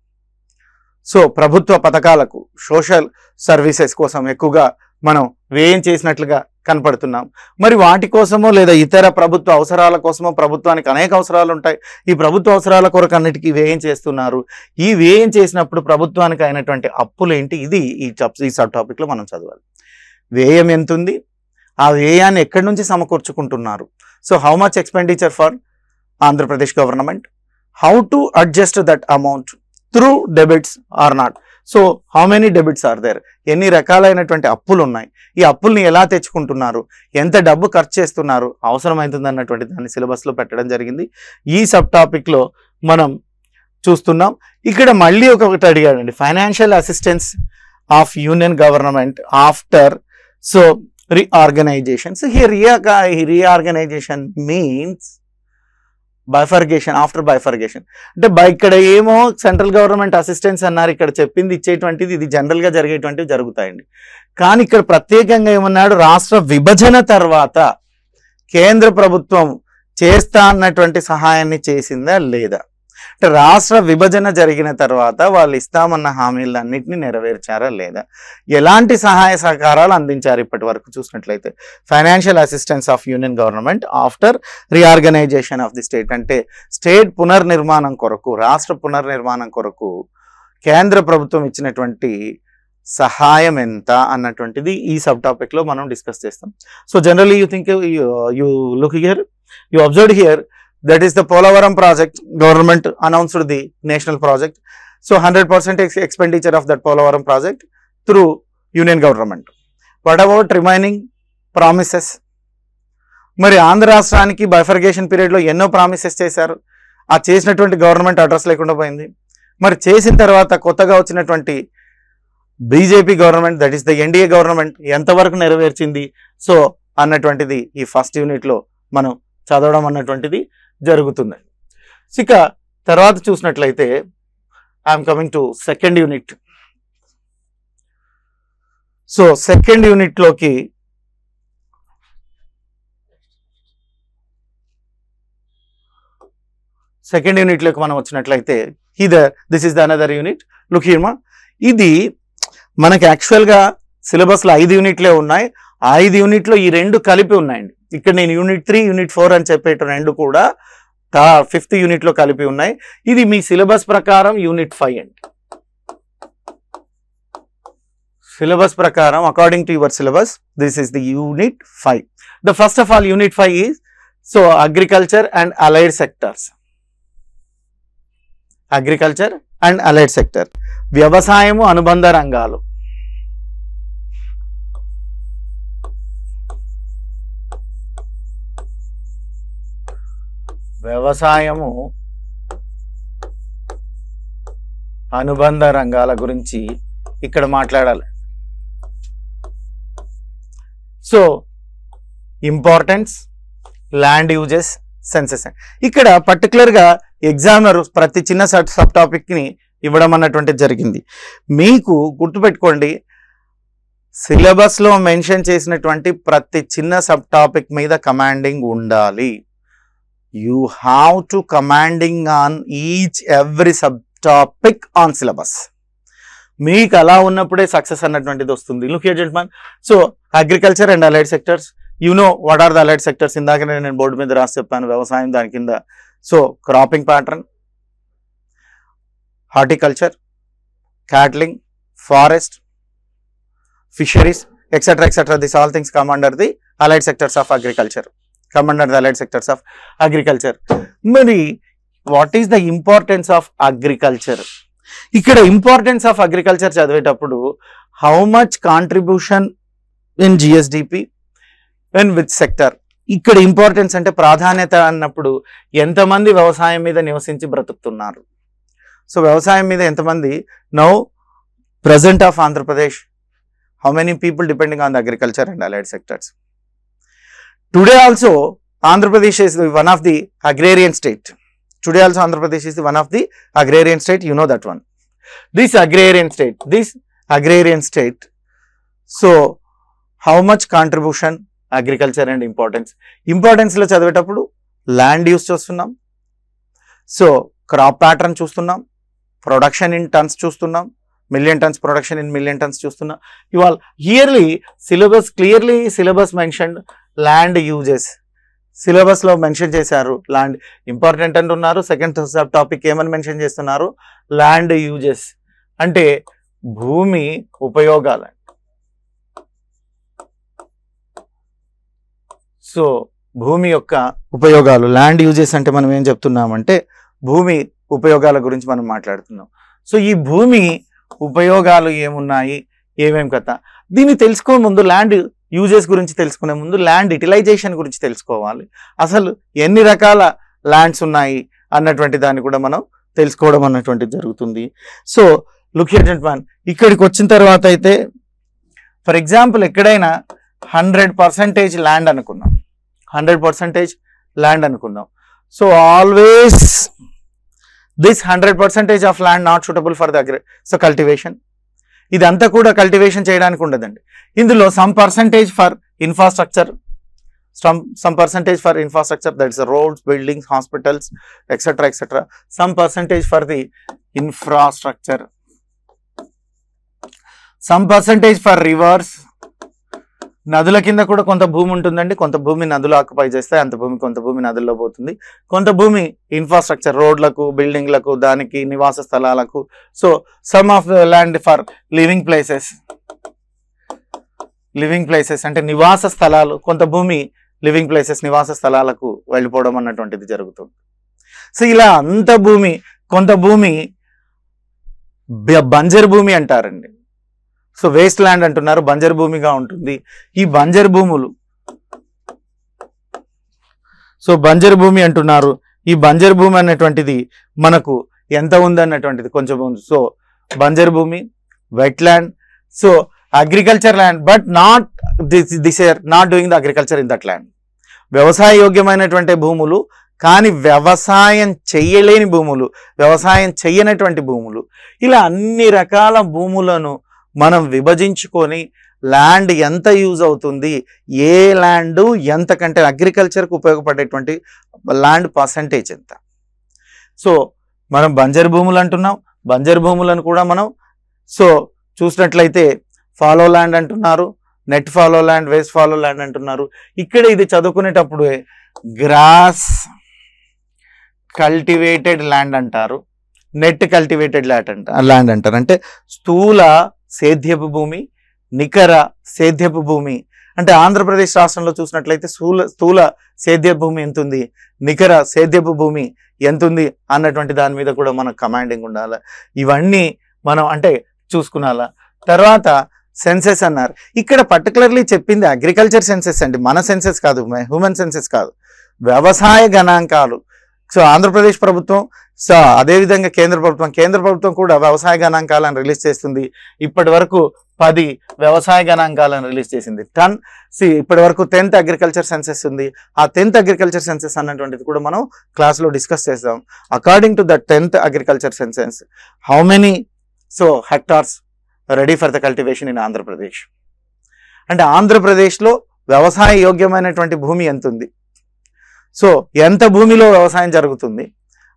సో ప్రభుత్వ పథకాలకు సోషల్ సర్వీసెస్ కోసం ఎక్కువగా మనం వ్యయం చేసినట్లుగా కనపడుతున్నాం మరి వాటి కోసమో లేదా ఇతర ప్రభుత్వ అవసరాల కోసమో ప్రభుత్వానికి అనేక అవసరాలు ఉంటాయి ఈ ప్రభుత్వ అవసరాల కొరకు అన్నిటికీ వ్యయం చేస్తున్నారు ఈ వ్యయం చేసినప్పుడు ప్రభుత్వానికి అయినటువంటి అప్పులేంటి ఇది ఈ ఈ సబ్ టాపిక్లో మనం చదవాలి వ్యయం ఎంత ఉంది ఆ వ్యయాన్ని ఎక్కడి నుంచి సమకూర్చుకుంటున్నారు so how much expenditure for Andhra Pradesh government how to adjust that amount through debits or not so how many debits are there ఎన్ని రకాలైనటువంటి అప్పులు ఉన్నాయి ఈ అప్పుల్ని ఎలా తెచ్చుకుంటున్నారు ఎంత డబ్బు ఖర్చు చేస్తున్నారు అవసరమవుతుందన్నటువంటి దాన్ని సిలబస్లో పెట్టడం జరిగింది ఈ సబ్ టాపిక్లో మనం చూస్తున్నాం ఇక్కడ మళ్ళీ ఒకటి అడిగాడండి financial assistance of union government after so reorganization so he re reorganization means bifurcation after bifurcation అంటే ఇక్కడ ఏమో సెంట్రల్ గవర్నమెంట్ అసిస్టెన్స్ అన్నారు ఇక్కడ చెప్పింది ఇచ్చేటువంటిది ఇది జనరల్గా జరిగేటువంటివి జరుగుతాయండి కానీ ఇక్కడ ప్రత్యేకంగా ఏమన్నాడు రాష్ట్ర విభజన తర్వాత కేంద్ర ప్రభుత్వం చేస్తా అన్నటువంటి సహాయాన్ని చేసిందా లేదా అంటే రాష్ట్ర విభజన జరిగిన తర్వాత వాళ్ళు ఇస్తామన్న హామీలన్నింటినీ నెరవేర్చారా లేదా ఎలాంటి సహాయ సహకారాలు అందించారు ఇప్పటి వరకు చూసినట్లయితే financial assistance of union government after reorganization of the state అంటే స్టేట్ పునర్నిర్మాణం కొరకు రాష్ట్ర పునర్నిర్మాణం కొరకు కేంద్ర ప్రభుత్వం ఇచ్చినటువంటి సహాయం ఎంత అన్నటువంటిది ఈ సబ్ టాపిక్లో మనం డిస్కస్ చేస్తాం so generally you think you look here you observe here is the Polavaram project government announced the national project so hundred percent expenditure of that Polavaram project through union government what about remaining promises మరి ఆంధ్ర రాష్ట్రానికి bifurcation పీరియడ్లో ఎన్నో promises చేశారు ఆ చేసినటువంటి government address లేకుండా పోయింది మరి చేసిన తర్వాత కొత్తగా వచ్చినటువంటి BJP government that is the NDA government ఎంతవరకు నెరవేర్చింది సో అన్నటువంటిది ఈ ఫస్ట్ యూనిట్లో మనం చదవడం అన్నటువంటిది జరుగుతుంది ఇక తర్వాత చూసినట్లయితే I'm coming to second unit so second యూనిట్లోకి సెకండ్ యూనిట్లోకి మనం వచ్చినట్లయితే ఇది this is the another unit look ఇది మనకి యాక్చువల్గా సిలబస్లో ఐదు యూనిట్లే ఉన్నాయి ఐదు యూనిట్లో ఈ రెండు కలిపి ఉన్నాయండి ఇక్కడ నేను యూనిట్ త్రీ యూనిట్ ఫోర్ అని చెప్పేట రెండు కూడా ఫిఫ్త్ యూనిట్లో కలిపి ఉన్నాయి ఇది మీ సిలబస్ ప్రకారం యూనిట్ ఫైవ్ అండి సిలబస్ ప్రకారం according to your syllabus this is the unit five the first of all unit five is so agriculture and allied sectors agriculture and allied sector వ్యవసాయము అనుబంధ రంగాలు వ్యవసాయము అనుబంధ రంగాల గురించి ఇక్కడ మాట్లాడాలి so importance land uses census ఇక్కడ పర్టికులర్గా ఎగ్జామినర్ ప్రతి చిన్న సబ్ సబ్ టాపిక్ని ఇవ్వడం అన్నటువంటి జరిగింది మీకు గుర్తుపెట్టుకోండి సిలబస్లో మెన్షన్ చేసినటువంటి ప్రతి చిన్న సబ్ టాపిక్ మీద కమాండింగ్ ఉండాలి have to commanding on each every sub topic on syllabus మీకు అలా ఉన్నప్పుడే సక్సెస్ అన్నటువంటిది వస్తుంది look here gentleman so agriculture and allied sectors you know what are the allied sectors ఇందాక నేను బోర్డు మీద రాసి చెప్పాను వ్యవసాయం దాని కింద so cropping pattern horticulture cattling forest fisheries etcetera etcetera this all things commander the allied sectors of agriculture come under the allied sectors of agriculture మరి what is the importance of agriculture ఇక్కడ importance of agriculture చదివేటప్పుడు how much contribution in GSDP in with sector ఇక్కడ importance అంటే ప్రాధాన్యత అన్నప్పుడు ఎంతమంది వ్యవసాయం మీద నివసించి బ్రతుకుతున్నారు సో వ్యవసాయం మీద ఎంతమంది now present of Andhra Pradesh how many people depending on the agriculture and allied sectors today also Andhra Pradesh is one of the agrarian state today also Andhra Pradesh is one of the agrarian state you know that one this agrarian state this agrarian state so how much contribution agriculture and importance ఇంపార్టెన్స్లో చదివేటప్పుడు land use చూస్తున్నాం so crop pattern చూస్తున్నాం production in tons చూస్తున్నాం million tons production in million tons చూస్తున్నాం ఇవాళ yearly syllabus clearly syllabus mention land uses సిలబస్లో mention చేశారు land important అంటున్నారు సెకండ్ సబ్ టాపిక్ ఏమని మెన్షన్ చేస్తున్నారు ల్యాండ్ యూజెస్ అంటే భూమి ఉపయోగాలు సో భూమి యొక్క ఉపయోగాలు ల్యాండ్ యూజెస్ అంటే మనం ఏం చెప్తున్నామంటే భూమి ఉపయోగాల గురించి మనం మాట్లాడుతున్నాం సో ఈ భూమి ఉపయోగాలు ఏమున్నాయి ఏమేం కథ దీన్ని తెలుసుకో ముందు ల్యాండ్ యూజెస్ గురించి తెలుసుకునే ముందు ల్యాండ్ యూటిలైజేషన్ గురించి తెలుసుకోవాలి అసలు ఎన్ని రకాల ల్యాండ్స్ ఉన్నాయి అన్నటువంటి దాన్ని కూడా మనం తెలుసుకోవడం అన్నటువంటిది జరుగుతుంది సో లుక్ ఎట్ మ్యాన్ ఇక్కడికి వచ్చిన తర్వాత అయితే ఫర్ ఎగ్జాంపుల్ ఎక్కడైనా హండ్రెడ్ పర్సంటేజ్ ల్యాండ్ అనుకుందాం హండ్రెడ్ పర్సంటేజ్ ల్యాండ్ అనుకుందాం so always this hundred percentage of land not suitable for the agri so cultivation ఇదంతా కూడా కల్టివేషన్ చేయడానికి ఉండదండి ఇందులో some percentage for infrastructure some some percentage for infrastructure that's roads buildings hospitals etcetera etcetera some percentage for the infrastructure some percentage for rivers నదుల కింద కూడా కొంత భూమి ఉంటుందండి కొంత భూమి నదులు ఆక్యుపై చేస్తాయి అంత భూమి కొంత భూమి నదుల్లో పోతుంది కొంత భూమి ఇన్ఫ్రాస్ట్రక్చర్ రోడ్లకు బిల్డింగ్లకు దానికి నివాస స్థలాలకు so some of land for living places living places అంటే నివాస స్థలాలు కొంత భూమి లివింగ్ ప్లేసెస్ నివాస స్థలాలకు వెళ్ళిపోవడం అన్నటువంటిది జరుగుతుంది సో ఇలా అంత భూమి కొంత భూమి బంజర్ భూమి అంటారండి సో వేస్ట్ ల్యాండ్ అంటున్నారు బంజర్ భూమిగా ఉంటుంది ఈ బంజర్ భూములు సో బంజర్ భూమి అంటున్నారు ఈ బంజర్ భూమి అనేటువంటిది మనకు ఎంత ఉంది అన్నటువంటిది కొంచెం సో బంజర్ భూమి wet land so agriculture land but not this this year not doing the agriculture in that land వ్యవసాయ యోగ్యమైనటువంటి భూములు కానీ వ్యవసాయం చెయ్యలేని భూములు వ్యవసాయం చెయ్యనటువంటి భూములు ఇలా అన్ని రకాల భూములను మనం విభజించుకొని ల్యాండ్ ఎంత యూజ్ అవుతుంది ఏ ల్యాండ్ ఎంత కంటే అగ్రికల్చర్కి ఉపయోగపడేటువంటి ల్యాండ్ పర్సంటేజ్ ఎంత సో మనం బంజర్ భూములు అంటున్నాం బంజర్ భూములను కూడా మనం సో చూసినట్లయితే ఫాలో ల్యాండ్ అంటున్నారు net fallow land waste fallow land అంటున్నారు ఇక్కడ ఇది చదువుకునేటప్పుడు గ్రాస్ కల్టివేటెడ్ ల్యాండ్ అంటారు నెట్ కల్టివేటెడ్ ల్యాండ్ అంటారు ల్యాండ్ అంటారు అంటే స్థూల సేద్యపు భూమి నికర సేద్యపు భూమి అంటే ఆంధ్రప్రదేశ్ రాష్ట్రంలో చూసినట్లయితే స్థూల స్థూల సేద్య భూమి ఎంతుంది నికర సేద్యపు భూమి ఎంతుంది అన్నటువంటి దాని మీద కూడా మనం కమాండింగ్ ఉండాలి ఇవన్నీ మనం అంటే చూసుకున్నాలా తర్వాత సెన్సెస్ అన్నారు ఇక్కడ పర్టికులర్లీ చెప్పింది అగ్రికల్చర్ సెన్సెస్ అండి మన సెన్సెస్ కాదు హ్యూమన్ సెన్సెస్ కాదు వ్యవసాయ గణాంకాలు సో ఆంధ్రప్రదేశ్ ప్రభుత్వం సో అదేవిధంగా కేంద్ర ప్రభుత్వం కేంద్ర ప్రభుత్వం కూడా వ్యవసాయ గణాంకాలను రిలీజ్ చేస్తుంది ఇప్పటి వరకు పది వ్యవసాయ గణాంకాలను రిలీజ్ చేసింది టన్ సి ఇప్పటి వరకు టెన్త్ అగ్రికల్చర్ సెన్సెస్ ఉంది ఆ టెన్త్ అగ్రికల్చర్ సెన్సెస్ అన్నటువంటిది కూడా మనం క్లాస్లో డిస్కస్ చేస్తాం according to the tenth agriculture census how many so hectares ready for the cultivation in Andhra Pradesh అంటే ఆంధ్రప్రదేశ్లో వ్యవసాయ యోగ్యమైనటువంటి భూమి ఎంత ఉంది సో ఎంత భూమిలో వ్యవసాయం జరుగుతుంది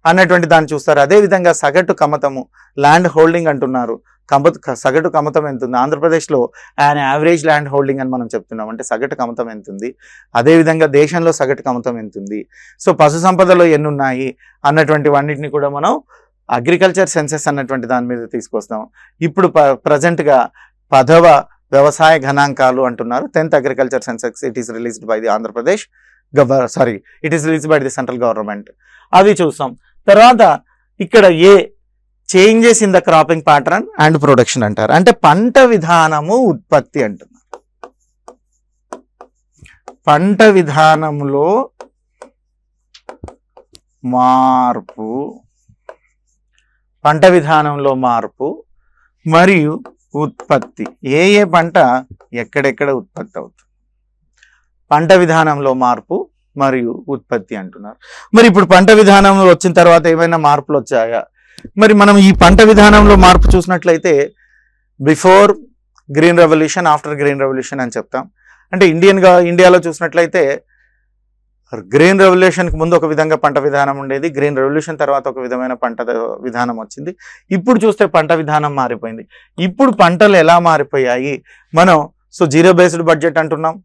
అన్నటువంటి దాన్ని చూస్తారు అదేవిధంగా సగటు కమతము ల్యాండ్ హోల్డింగ్ అంటున్నారు కమత సగటు కమతం ఎంత ఉంది ఆంధ్రప్రదేశ్లో ఆయన యావరేజ్ ల్యాండ్ హోల్డింగ్ అని మనం చెప్తున్నాం అంటే సగటు కమతం ఎంత ఉంది అదేవిధంగా దేశంలో సగటు కమతం ఎంత ఉంది సో పశు సంపదలో ఎన్ని ఉన్నాయి అన్నటువంటి అన్నటువంటివన్నిటిని కూడా మనం అగ్రికల్చర్ సెన్సెస్ అన్నటువంటి దాని మీద తీసుకొస్తాం ఇప్పుడు ప ప్రజెంట్గా పదవ వ్యవసాయ గణాంకాలు అంటున్నారు tenth agriculture census it is released by the Andhra Pradesh gover sorry it is release by the central government అది చూస్తాం తర్వాత ఇక్కడ ఏ changes in the cropping pattern and production అంటారు అంటే పంట విధానము ఉత్పత్తి అంటున్నారు పంట విధానంలో మార్పు పంట విధానంలో మార్పు మరియు ఉత్పత్తి ఏ ఏ పంట ఎక్కడెక్కడ ఉత్పత్తి అవుతుంది పంట విధానంలో మార్పు మరియు ఉత్పత్తి అంటున్నారు మరి ఇప్పుడు పంట విధానంలో వచ్చిన తర్వాత ఏమైనా మార్పులు వచ్చాయా మరి మనం ఈ పంట విధానంలో మార్పు చూసినట్లయితే before green revolution after green revolution అని చెప్తాం అంటే ఇండియన్గా ఇండియాలో చూసినట్లయితే గ్రీన్ రెవల్యూషన్కి ముందు ఒక విధంగా పంట విధానం ఉండేది గ్రీన్ రెవల్యూషన్ తర్వాత ఒక విధమైన పంట విధానం వచ్చింది ఇప్పుడు చూస్తే పంట విధానం మారిపోయింది ఇప్పుడు పంటలు ఎలా మారిపోయాయి మనం సో జీరో బేస్డ్ బడ్జెట్ అంటున్నాం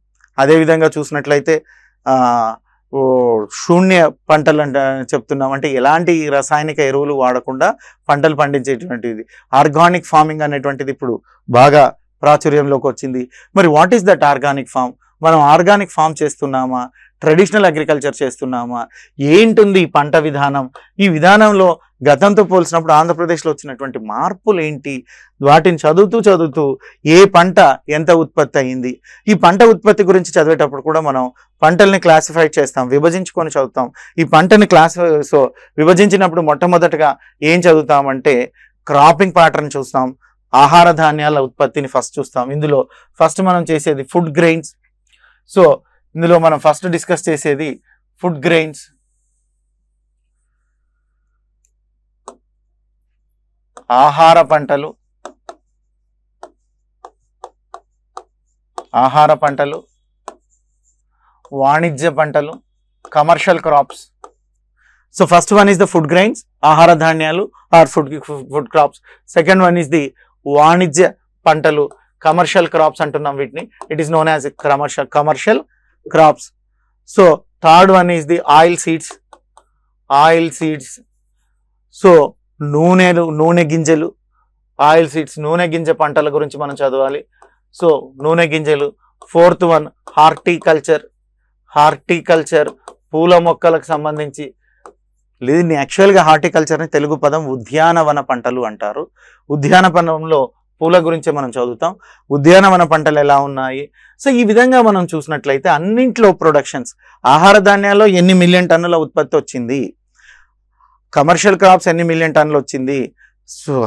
అదేవిధంగా చూసినట్లయితే శూన్య పంటలు అంట చెప్తున్నాం అంటే ఎలాంటి రసాయనిక ఎరువులు వాడకుండా పంటలు పండించేటువంటిది ఆర్గానిక్ ఫార్మింగ్ అనేటువంటిది ఇప్పుడు బాగా ప్రాచుర్యంలోకి వచ్చింది మరి what is that organic farm మనం ఆర్గానిక్ ఫామ్ చేస్తున్నామా ట్రెడిషనల్ అగ్రికల్చర్ చేస్తున్నామా ఏంటుంది ఈ పంట విధానం ఈ విధానంలో గతంతో పోల్చినప్పుడు ఆంధ్రప్రదేశ్లో వచ్చినటువంటి మార్పులు ఏంటి వాటిని చదువుతూ చదువుతూ ఏ పంట ఎంత ఉత్పత్తి అయింది ఈ పంట ఉత్పత్తి గురించి చదివేటప్పుడు కూడా మనం పంటల్ని క్లాసిఫై చేస్తాం విభజించుకొని చదువుతాం ఈ పంటని క్లాస్ సో విభజించినప్పుడు మొట్టమొదటగా ఏం చదువుతామంటే క్రాపింగ్ ప్యాటర్న్ చూస్తాం ఆహార ధాన్యాల ఉత్పత్తిని ఫస్ట్ చూస్తాం ఇందులో ఫస్ట్ మనం చేసేది ఫుడ్ గ్రెయిన్స్ సో ఇందులో మనం ఫస్ట్ డిస్కస్ చేసేది ఫుడ్ గ్రెయిన్స్ ఆహార పంటలు ఆహార పంటలు వాణిజ్య పంటలు commercial crops so first one is the food grains ఆహార ధాన్యాలు or food food crops second one is the వాణిజ్య పంటలు కమర్షియల్ క్రాప్స్ అంటున్నాం వీటిని it is known as commercial commercial crops so third one is the oil seeds oil seeds so నూనెలు నూనె గింజలు oil seeds నూనె గింజ పంటల గురించి మనం చదవాలి సో నూనె గింజలు ఫోర్త్ వన్ హార్టికల్చర్ హార్టికల్చర్ పూల మొక్కలకు సంబంధించి దీన్ని యాక్చువల్గా హార్టికల్చర్ని తెలుగు పదం ఉద్యానవన పంటలు అంటారు ఉద్యానవనంలో పూల గురించే మనం చదువుతాం ఉద్యానవన పంటలు ఎలా ఉన్నాయి సో ఈ విధంగా మనం చూసినట్లయితే అన్నింటిలో ప్రొడక్షన్స్ ఆహార ధాన్యాల్లో ఎన్ని మిలియన్ టన్నుల ఉత్పత్తి వచ్చింది కమర్షియల్ క్రాప్స్ ఎన్ని మిలియన్ టన్నులు వచ్చింది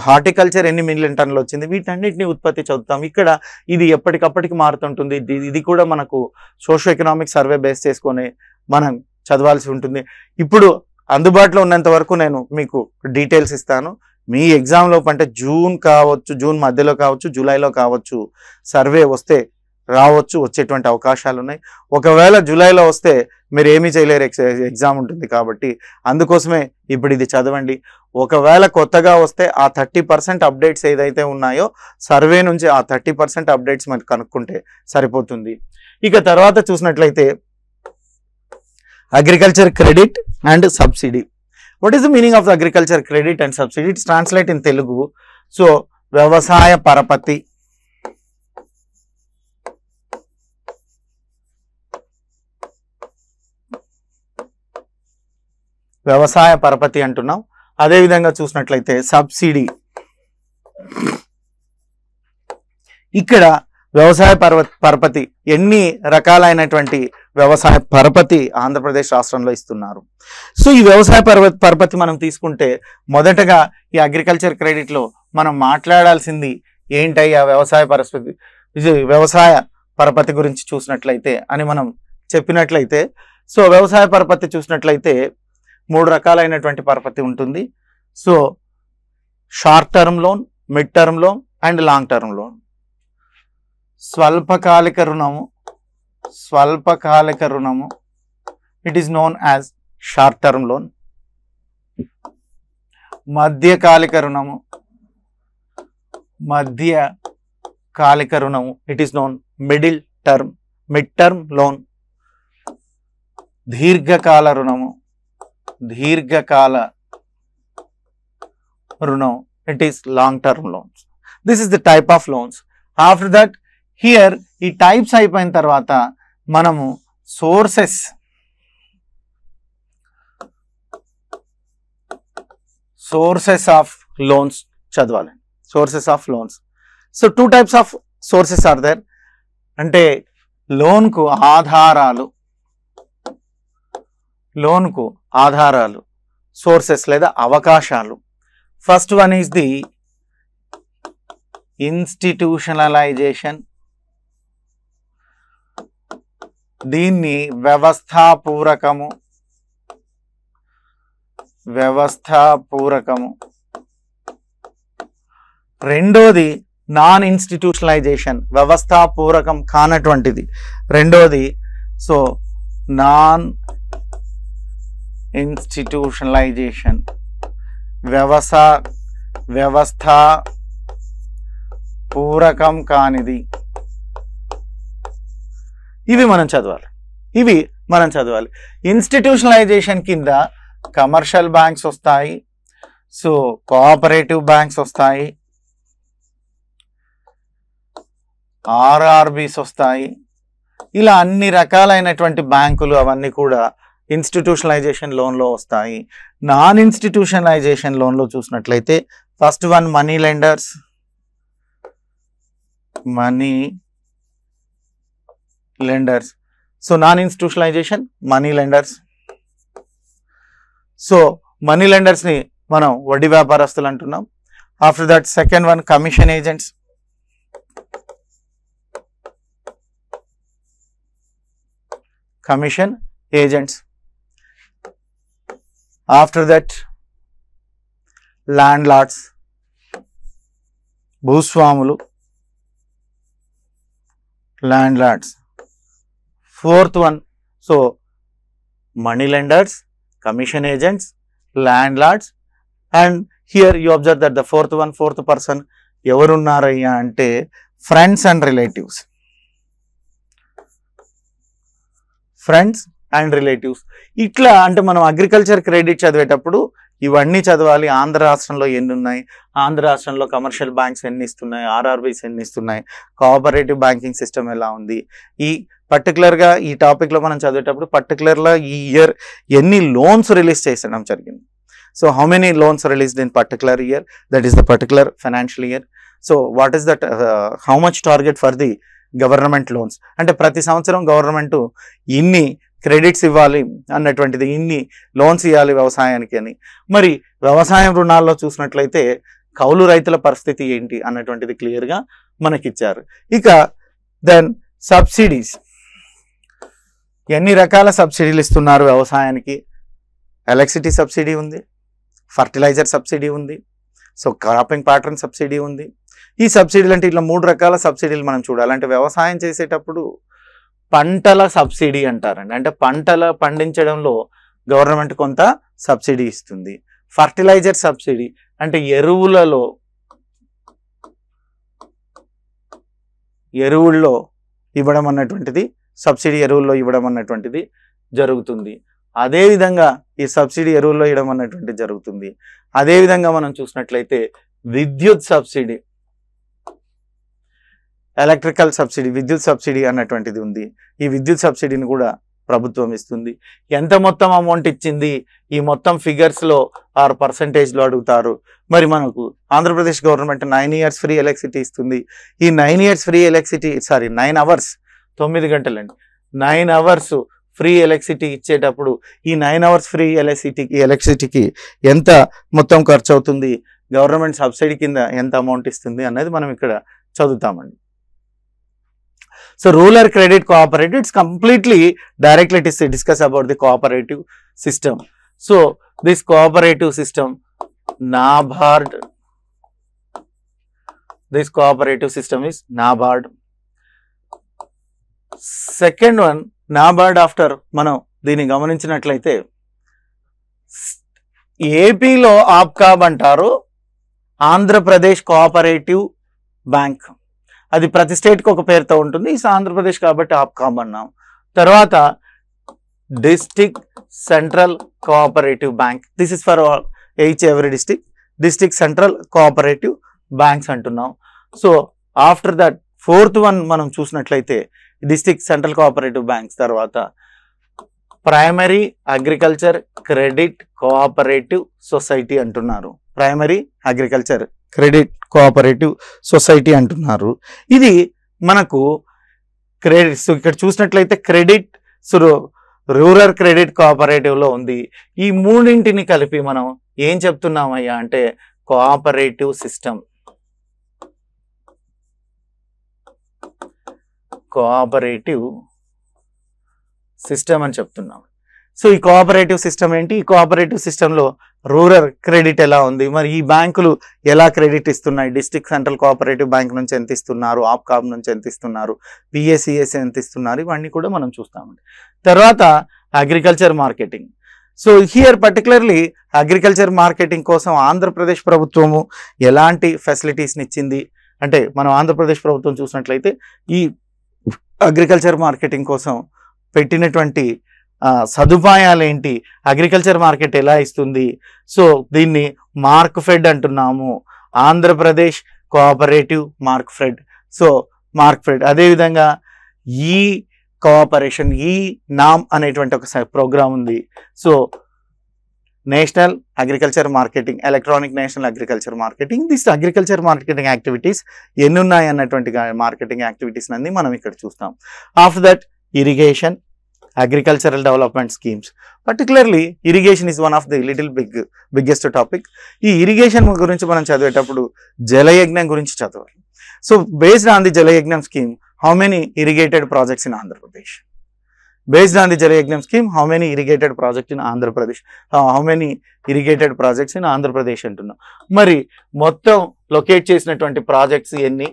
హార్టికల్చర్ ఎన్ని మిలియన్ టన్నులు వచ్చింది వీటన్నిటిని ఉత్పత్తి చదువుతాం ఇక్కడ ఇది ఎప్పటికప్పటికి మారుతుంటుంది ఇది కూడా మనకు సోషో ఎకనామిక్ సర్వే బేస్ చేసుకొని మనం చదవాల్సి ఉంటుంది ఇప్పుడు అందుబాటులో ఉన్నంత వరకు నేను మీకు డీటెయిల్స్ ఇస్తాను మీ ఎగ్జామ్లో అంటే జూన్ కావచ్చు జూన్ మధ్యలో కావచ్చు జూలైలో కావచ్చు సర్వే వస్తే రావచ్చు వచ్చేటువంటి అవకాశాలు ఉన్నాయి ఒకవేళ జూలైలో వస్తే మీరు ఏమీ చేయలేరు ఎగ్జామ్ ఉంటుంది కాబట్టి అందుకోసమే ఇప్పుడు ఇది చదవండి ఒకవేళ కొత్తగా వస్తే ఆ థర్టీ పర్సెంట్ అప్డేట్స్ ఏదైతే ఉన్నాయో సర్వే నుంచి ఆ థర్టీ పర్సెంట్ అప్డేట్స్ మనకు కనుక్కుంటే సరిపోతుంది ఇక తర్వాత చూసినట్లయితే agriculture credit and subsidy what is the meaning of the agriculture credit and subsidy it's translate in Telugu so వ్యవసాయ పరపతి వ్యవసాయ పరపతి అంటున్నాం అదేవిధంగా చూసినట్లయితే సబ్సిడీ ఇక్కడ వ్యవసాయ పర్వ పరపతి ఎన్ని రకాలైనటువంటి వ్యవసాయ పరపతి ఆంధ్రప్రదేశ్ రాష్ట్రంలో ఇస్తున్నారు సో ఈ వ్యవసాయ పర్వ పరపతి మనం తీసుకుంటే మొదటగా ఈ అగ్రికల్చర్ క్రెడిట్లో మనం మాట్లాడాల్సింది ఏంటి ఆ వ్యవసాయ పరస్పతి వ్యవసాయ పరపతి గురించి చూసినట్లయితే అని మనం చెప్పినట్లయితే సో వ్యవసాయ పరపతి చూసినట్లయితే మూడు రకాలైనటువంటి పరపతి ఉంటుంది so short term loan mid term loan and long term loan స్వల్పకాలిక రుణము స్వల్పకాలిక రుణము it is known as short term loan మధ్యకాలిక రుణము మధ్య కాలిక రుణము it is known middle term mid term loan దీర్ఘకాల రుణము దీర్ఘకాల రుణం it is long term loans this is the type of loans after that here ఈ టైప్స్ అయిపోయిన తర్వాత మనము సోర్సెస్ సోర్సెస్ ఆఫ్ లోన్స్ చదవాలి sources of loans so two types of sources are there అంటే లోన్కు ఆధారాలు లోన్కు ఆధారాలు సోర్సెస్ లేదా అవకాశాలు first one is the institutionalization దీన్ని వ్యవస్థాపూరకము వ్యవస్థాపూరకము రెండోది నాన్ ఇన్స్టిట్యూషనలైజేషన్ వ్యవస్థాపూరకం కానటువంటిది రెండోది సో నాన్ ఇన్స్టిట్యూషనలైజేషన్ వ్యవస వ్యవస్థ పూరకం కానిది ఇవి మనం చదవాలి ఇవి మనం చదవాలి ఇన్స్టిట్యూషనలైజేషన్ కింద కమర్షియల్ బ్యాంక్స్ వస్తాయి సో కోఆపరేటివ్ బ్యాంక్స్ వస్తాయి ఆర్ఆర్బీస్ వస్తాయి ఇలా అన్ని రకాలైనటువంటి బ్యాంకులు అవన్నీ కూడా ఇన్స్టిట్యూషనలైజేషన్ లోన్లో వస్తాయి నాన్ ఇన్స్టిట్యూషనలైజేషన్ లోన్లో చూసినట్లయితే first one money lenders money lenders so non institutionalization money lenders. So money లెండర్స్ని మనం వడ్డీ వ్యాపారస్తులు అంటున్నాం after that second one commission agents commission agents after that landlords భూస్వాములు landlords fourth one so money lenders commission agents landlords and here you observe that the fourth one fourth person ఎవరున్నారయ్యా అంటే friends and relatives friends and relatives ఇట్లా అంటే మనం agriculture credit చదివేటప్పుడు ఇవన్నీ చదవాలి ఆంధ్ర రాష్ట్రంలో ఎన్ని ఉన్నాయి ఆంధ్ర రాష్ట్రంలో కమర్షియల్ బ్యాంక్స్ ఎన్ని ఇస్తున్నాయి ఆర్ఆర్బీస్ ఎన్ని ఇస్తున్నాయి కోఆపరేటివ్ బ్యాంకింగ్ సిస్టమ్ ఎలా ఉంది ఈ పర్టికులర్గా ఈ టాపిక్లో మనం చదివేటప్పుడు పర్టికులర్లో ఈ ఇయర్ ఎన్ని లోన్స్ రిలీజ్ చేసడం జరిగింది so how many loans release in particular year that is the particular financial year so what is that how much target for the government loans అంటే ప్రతి సంవత్సరం గవర్నమెంట్ ఇన్ని క్రెడిట్స్ ఇవ్వాలి అన్నటువంటిది ఇన్ని లోన్స్ ఇవ్వాలి వ్యవసాయానికి అని మరి వ్యవసాయం రుణాల్లో చూసినట్లయితే కౌలు రైతుల పరిస్థితి ఏంటి అన్నటువంటిది క్లియర్గా మనకిచ్చారు ఇక దెన్ సబ్సిడీస్ ఎన్ని రకాల సబ్సిడీలు ఇస్తున్నారు వ్యవసాయానికి ఎలక్ట్రిసిటీ సబ్సిడీ ఉంది ఫర్టిలైజర్ సబ్సిడీ ఉంది సో క్రాపింగ్ ప్యాటర్న్ సబ్సిడీ ఉంది ఈ సబ్సిడీలు అంటే ఇట్లా మూడు రకాల సబ్సిడీలు మనం చూడాలి అంటే వ్యవసాయం చేసేటప్పుడు పంటల సబ్సిడీ అంటారండి అంటే పంటల పండించడంలో గవర్నమెంట్ కొంత సబ్సిడీ ఇస్తుంది ఫర్టిలైజర్ సబ్సిడీ అంటే ఎరువులలో ఎరువుల్లో ఇవ్వడం అన్నటువంటిది సబ్సిడీ ఎరువుల్లో ఇవ్వడం అన్నటువంటిది జరుగుతుంది అదేవిధంగా ఈ సబ్సిడీ ఎరువుల్లో ఇవ్వడం అన్నటువంటిది జరుగుతుంది అదేవిధంగా మనం చూసినట్లయితే విద్యుత్ సబ్సిడీ ఎలక్ట్రికల్ సబ్సిడీ విద్యుత్ సబ్సిడీ అన్నటువంటిది ఉంది ఈ విద్యుత్ సబ్సిడీని కూడా ప్రభుత్వం ఇస్తుంది ఎంత మొత్తం అమౌంట్ ఇచ్చింది ఈ మొత్తం ఫిగర్స్లో ఆరు పర్సంటేజ్లో అడుగుతారు మరి మనకు Andhra Pradesh government nine years free electricity ఇస్తుంది ఈ nine years free electricity sorry nine hours తొమ్మిది గంటలండి నైన్ అవర్స్ ఫ్రీ ఎలక్ట్రిసిటీ ఇచ్చేటప్పుడు ఈ నైన్ అవర్స్ ఫ్రీ ఎలక్ట్రిసిటీకి ఎలక్ట్రిసిటీకి ఎంత మొత్తం ఖర్చు అవుతుంది గవర్నమెంట్ సబ్సిడీ కింద ఎంత అమౌంట్ ఇస్తుంది అన్నది మనం ఇక్కడ చదువుతామండి so rural credit cooperative it's completely directly it is discuss about the cooperative system so this cooperative system NABARD this cooperative system is NABARD second one NABARD after మనం దీన్ని గమనించినట్లయితే ఏపీలో ఆప్కాబ్ అంటారు ఆంధ్రప్రదేశ్ కోఆపరేటివ్ బ్యాంక్ అది ప్రతి స్టేట్కి ఒక పేరుతో ఉంటుంది ఆంధ్రప్రదేశ్ కాబట్టి ఆప్కాబ్ అన్నాం తర్వాత district central cooperative bank this is for all each every district district central cooperative banks అంటున్నాం so after that fourth one మనం చూసినట్లయితే డిస్టిక్ సెంట్రల్ కోఆపరేటివ్ బ్యాంక్స్ తర్వాత primary agriculture credit cooperative society అంటున్నారు primary agriculture credit cooperative society అంటున్నారు ఇది మనకు credit ఇక్కడ చూసినట్లయితే క్రెడిట్ రూరల్ క్రెడిట్ కోఆపరేటివ్లో ఉంది ఈ మూడింటిని కలిపి మనం ఏం చెప్తున్నామయ్యా అంటే కోఆపరేటివ్ సిస్టమ్ కోఆపరేటివ్ సిస్టమ్ అని చెప్తున్నాం సో ఈ కోఆపరేటివ్ సిస్టమ్ ఏంటి ఈ కోఆపరేటివ్ సిస్టంలో రూరల్ క్రెడిట్ ఎలా ఉంది మరి ఈ బ్యాంకులు ఎలా క్రెడిట్ ఇస్తున్నాయి డిస్టిక్ సెంట్రల్ కోఆపరేటివ్ బ్యాంక్ నుంచి ఎంత ఇస్తున్నారు ఆప్కాబ్ నుంచి ఎంత ఇస్తున్నారు బిఎస్సిఎస్ ఎంత ఇస్తున్నారు ఇవన్నీ కూడా మనం చూస్తామండి తర్వాత agriculture marketing so here particularly agriculture marketing కోసం ఆంధ్రప్రదేశ్ ప్రభుత్వము ఎలాంటి ఫెసిలిటీస్ని ఇచ్చింది అంటే మనం ఆంధ్రప్రదేశ్ ప్రభుత్వం చూసినట్లయితే ఈ అగ్రికల్చర్ మార్కెటింగ్ కోసం పెట్టినటువంటి సదుపాయాలేంటి అగ్రికల్చర్ మార్కెట్ ఎలా ఇస్తుంది సో దీన్ని మార్క్ ఫెడ్ అంటున్నాము Andhra Pradesh cooperative Markfed so Markfed అదేవిధంగా ఈ కోఆపరేషన్ ఈ నామ్ అనేటువంటి ఒక ప్రోగ్రాం ఉంది so national agriculture marketing electronic national agriculture marketing this agriculture marketing activities, ఎన్నున్నాయి అన్నటువంటి మార్కెటింగ్ యాక్టివిటీస్ అన్ని మనం ఇక్కడ చూస్తాం after that irrigation agricultural development schemes particularly irrigation is one of the little big biggest topic ఈ irrigation గురించి మనం చదివేటప్పుడు జలయజ్ఞం గురించి చదవాలి so based on the Jalayagnam scheme how many irrigated projects in Andhra Pradesh based on the Jalayagnam scheme how many irrigated project in Andhra Pradesh how many irrigated projects in Andhra Pradesh అంటున్నాం మరి మొత్తం locate చేసినటువంటి ప్రాజెక్ట్స్ ఎన్ని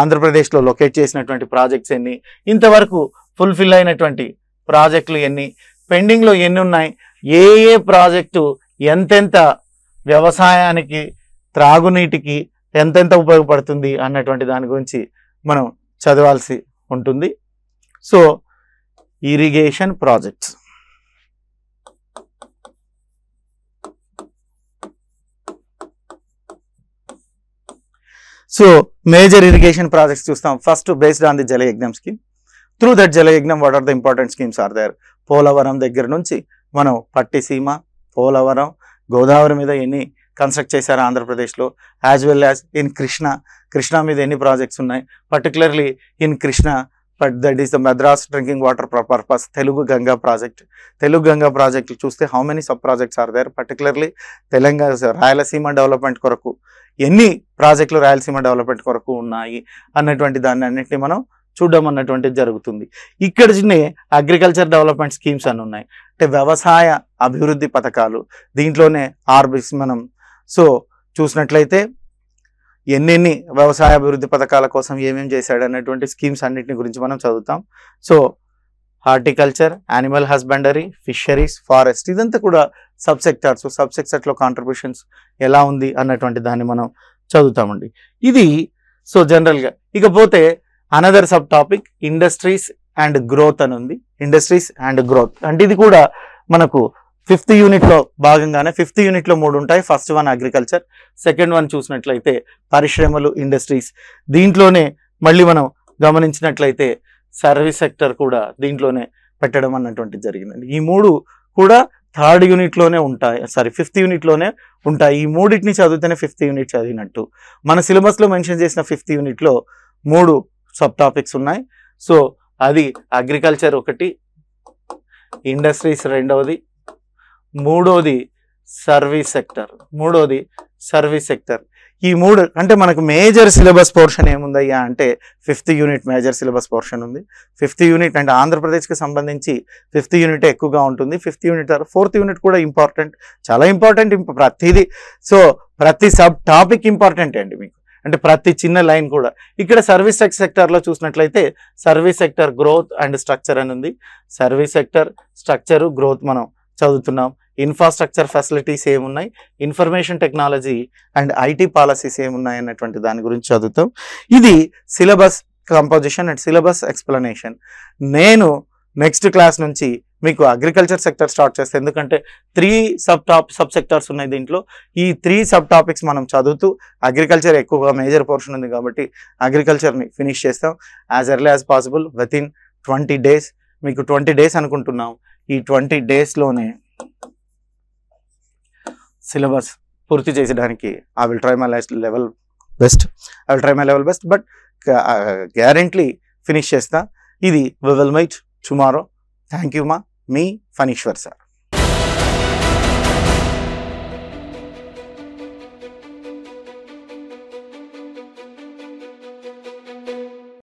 ఆంధ్రప్రదేశ్లో లొకేట్ చేసినటువంటి ప్రాజెక్ట్స్ ఎన్ని ఇంతవరకు ఫుల్ఫిల్ అయినటువంటి ప్రాజెక్టులు ఎన్ని పెండింగ్లో ఎన్ని ఉన్నాయి ఏ ఏ ప్రాజెక్టు ఎంతెంత వ్యవసాయానికి త్రాగునీటికి ఎంతెంత ఉపయోగపడుతుంది అన్నటువంటి దాని గురించి మనం చదవాల్సి ఉంటుంది so irrigation projects so major irrigation projects చూస్తాం first based on the Yagnam scheme through that Jalayagnam what are the important schemes are there Polavaram దగ్గర నుంచి మనం పట్టిసీమ పోలవరం గోదావరి మీద ఎన్ని కన్స్ట్రక్ట్ చేశారు ఆంధ్రప్రదేశ్లో as well as in Krishna Krishna మీద ఎన్ని ప్రాజెక్ట్స్ ఉన్నాయి particularly in Krishna but that is the Madras drinking water purpose Telugu Ganga project Telugu Ganga project చూస్తే how many sub projects are there particularly Telangana Rayalaseema development కొరకు ఎన్ని ప్రాజెక్టులు రాయలసీమ డెవలప్మెంట్ కొరకు ఉన్నాయి అన్నటువంటి దాన్ని అన్నింటినీ మనం చూడడం అన్నటువంటిది జరుగుతుంది ఇక్కడ అగ్రికల్చర్ డెవలప్మెంట్ స్కీమ్స్ అని ఉన్నాయి అంటే వ్యవసాయ అభివృద్ధి పథకాలు దీంట్లోనే ఆర్బిస్ మనం సో చూసినట్లయితే ఎన్నెన్ని వ్యవసాయ అభివృద్ధి పథకాల కోసం ఏమేం చేశాడు అనేటువంటి స్కీమ్స్ అన్నింటిని గురించి మనం చదువుతాం so horticulture animal husbandry fisheries forest ఇదంతా కూడా సబ్ సెక్టార్స్ సబ్ కాంట్రిబ్యూషన్స్ ఎలా ఉంది అన్నటువంటి దాన్ని మనం చదువుతామండి ఇది సో జనరల్గా ఇకపోతే another sub topic industries and growth అని ఉంది ఇండస్ట్రీస్ అండ్ గ్రోత్ అంటే ఇది కూడా మనకు ఫిఫ్త్ యూనిట్లో భాగంగానే ఫిఫ్త్ యూనిట్లో మూడు ఉంటాయి first one agriculture second one చూసినట్లయితే పరిశ్రమలు ఇండస్ట్రీస్ దీంట్లోనే మళ్ళీ మనం గమనించినట్లయితే సర్వీస్ సెక్టర్ కూడా దీంట్లోనే పెట్టడం అన్నటువంటిది జరిగిందండి ఈ మూడు కూడా థర్డ్ యూనిట్లోనే ఉంటాయి సారీ ఫిఫ్త్ యూనిట్లోనే ఉంటాయి ఈ మూడింటిని చదివితేనే ఫిఫ్త్ యూనిట్ చదివినట్టు మన సిలబస్లో మెన్షన్ చేసిన ఫిఫ్త్ యూనిట్లో మూడు సబ్ టాపిక్స్ ఉన్నాయి సో అది అగ్రికల్చర్ ఒకటి ఇండస్ట్రీస్ రెండవది మూడోది సర్వీస్ సెక్టర్ మూడోది సర్వీస్ సెక్టర్ ఈ మూడు అంటే మనకు మేజర్ సిలబస్ పోర్షన్ ఏముందయ్యా అంటే fifth unit major syllabus portion ఉంది ఫిఫ్త్ యూనిట్ అంటే ఆంధ్రప్రదేశ్కి సంబంధించి ఫిఫ్త్ యూనిట్ ఎక్కువగా ఉంటుంది ఫిఫ్త్ యూనిట్ తర్వాత ఫోర్త్ యూనిట్ కూడా ఇంపార్టెంట్ చాలా ఇంపార్టెంట్ ప్రతిదీ సో ప్రతి సబ్ టాపిక్ ఇంపార్టెంట్ అండి మీకు అంటే ప్రతి చిన్న లైన్ కూడా ఇక్కడ సర్వీస్ సెక్టర్లో చూసినట్లయితే service sector growth and structure అని ఉంది సర్వీస్ సెక్టర్ స్ట్రక్చరు గ్రోత్ మనం చదువుతున్నాం ఇన్ఫ్రాస్ట్రక్చర్ ఫెసిలిటీస్ ఏమున్నాయి information technology and IT policies ఏమున్నాయి అన్నటువంటి దాని గురించి చదువుతాం ఇది syllabus composition and syllabus explanation నేను నెక్స్ట్ క్లాస్ నుంచి మీకు అగ్రికల్చర్ సెక్టర్ స్టార్ట్ చేస్తే ఎందుకంటే three sub top sub sectors ఉన్నాయి దీంట్లో ఈ త్రీ సబ్ టాపిక్స్ మనం చదువుతూ అగ్రికల్చర్ ఎక్కువగా మేజర్ పోర్షన్ ఉంది కాబట్టి అగ్రికల్చర్ని ఫినిష్ చేస్తాం as early as possible within twenty days మీకు ట్వంటీ డేస్ అనుకుంటున్నాం ఈ ట్వంటీ డేస్లోనే సిలబస్ పూర్తి చేసేదానికి I will try my least level best I will try my level best but guaranteedly finish చేస్తా ఇది we will might tomorrow thank you మా మీ ఫనీశ్వర్ సార్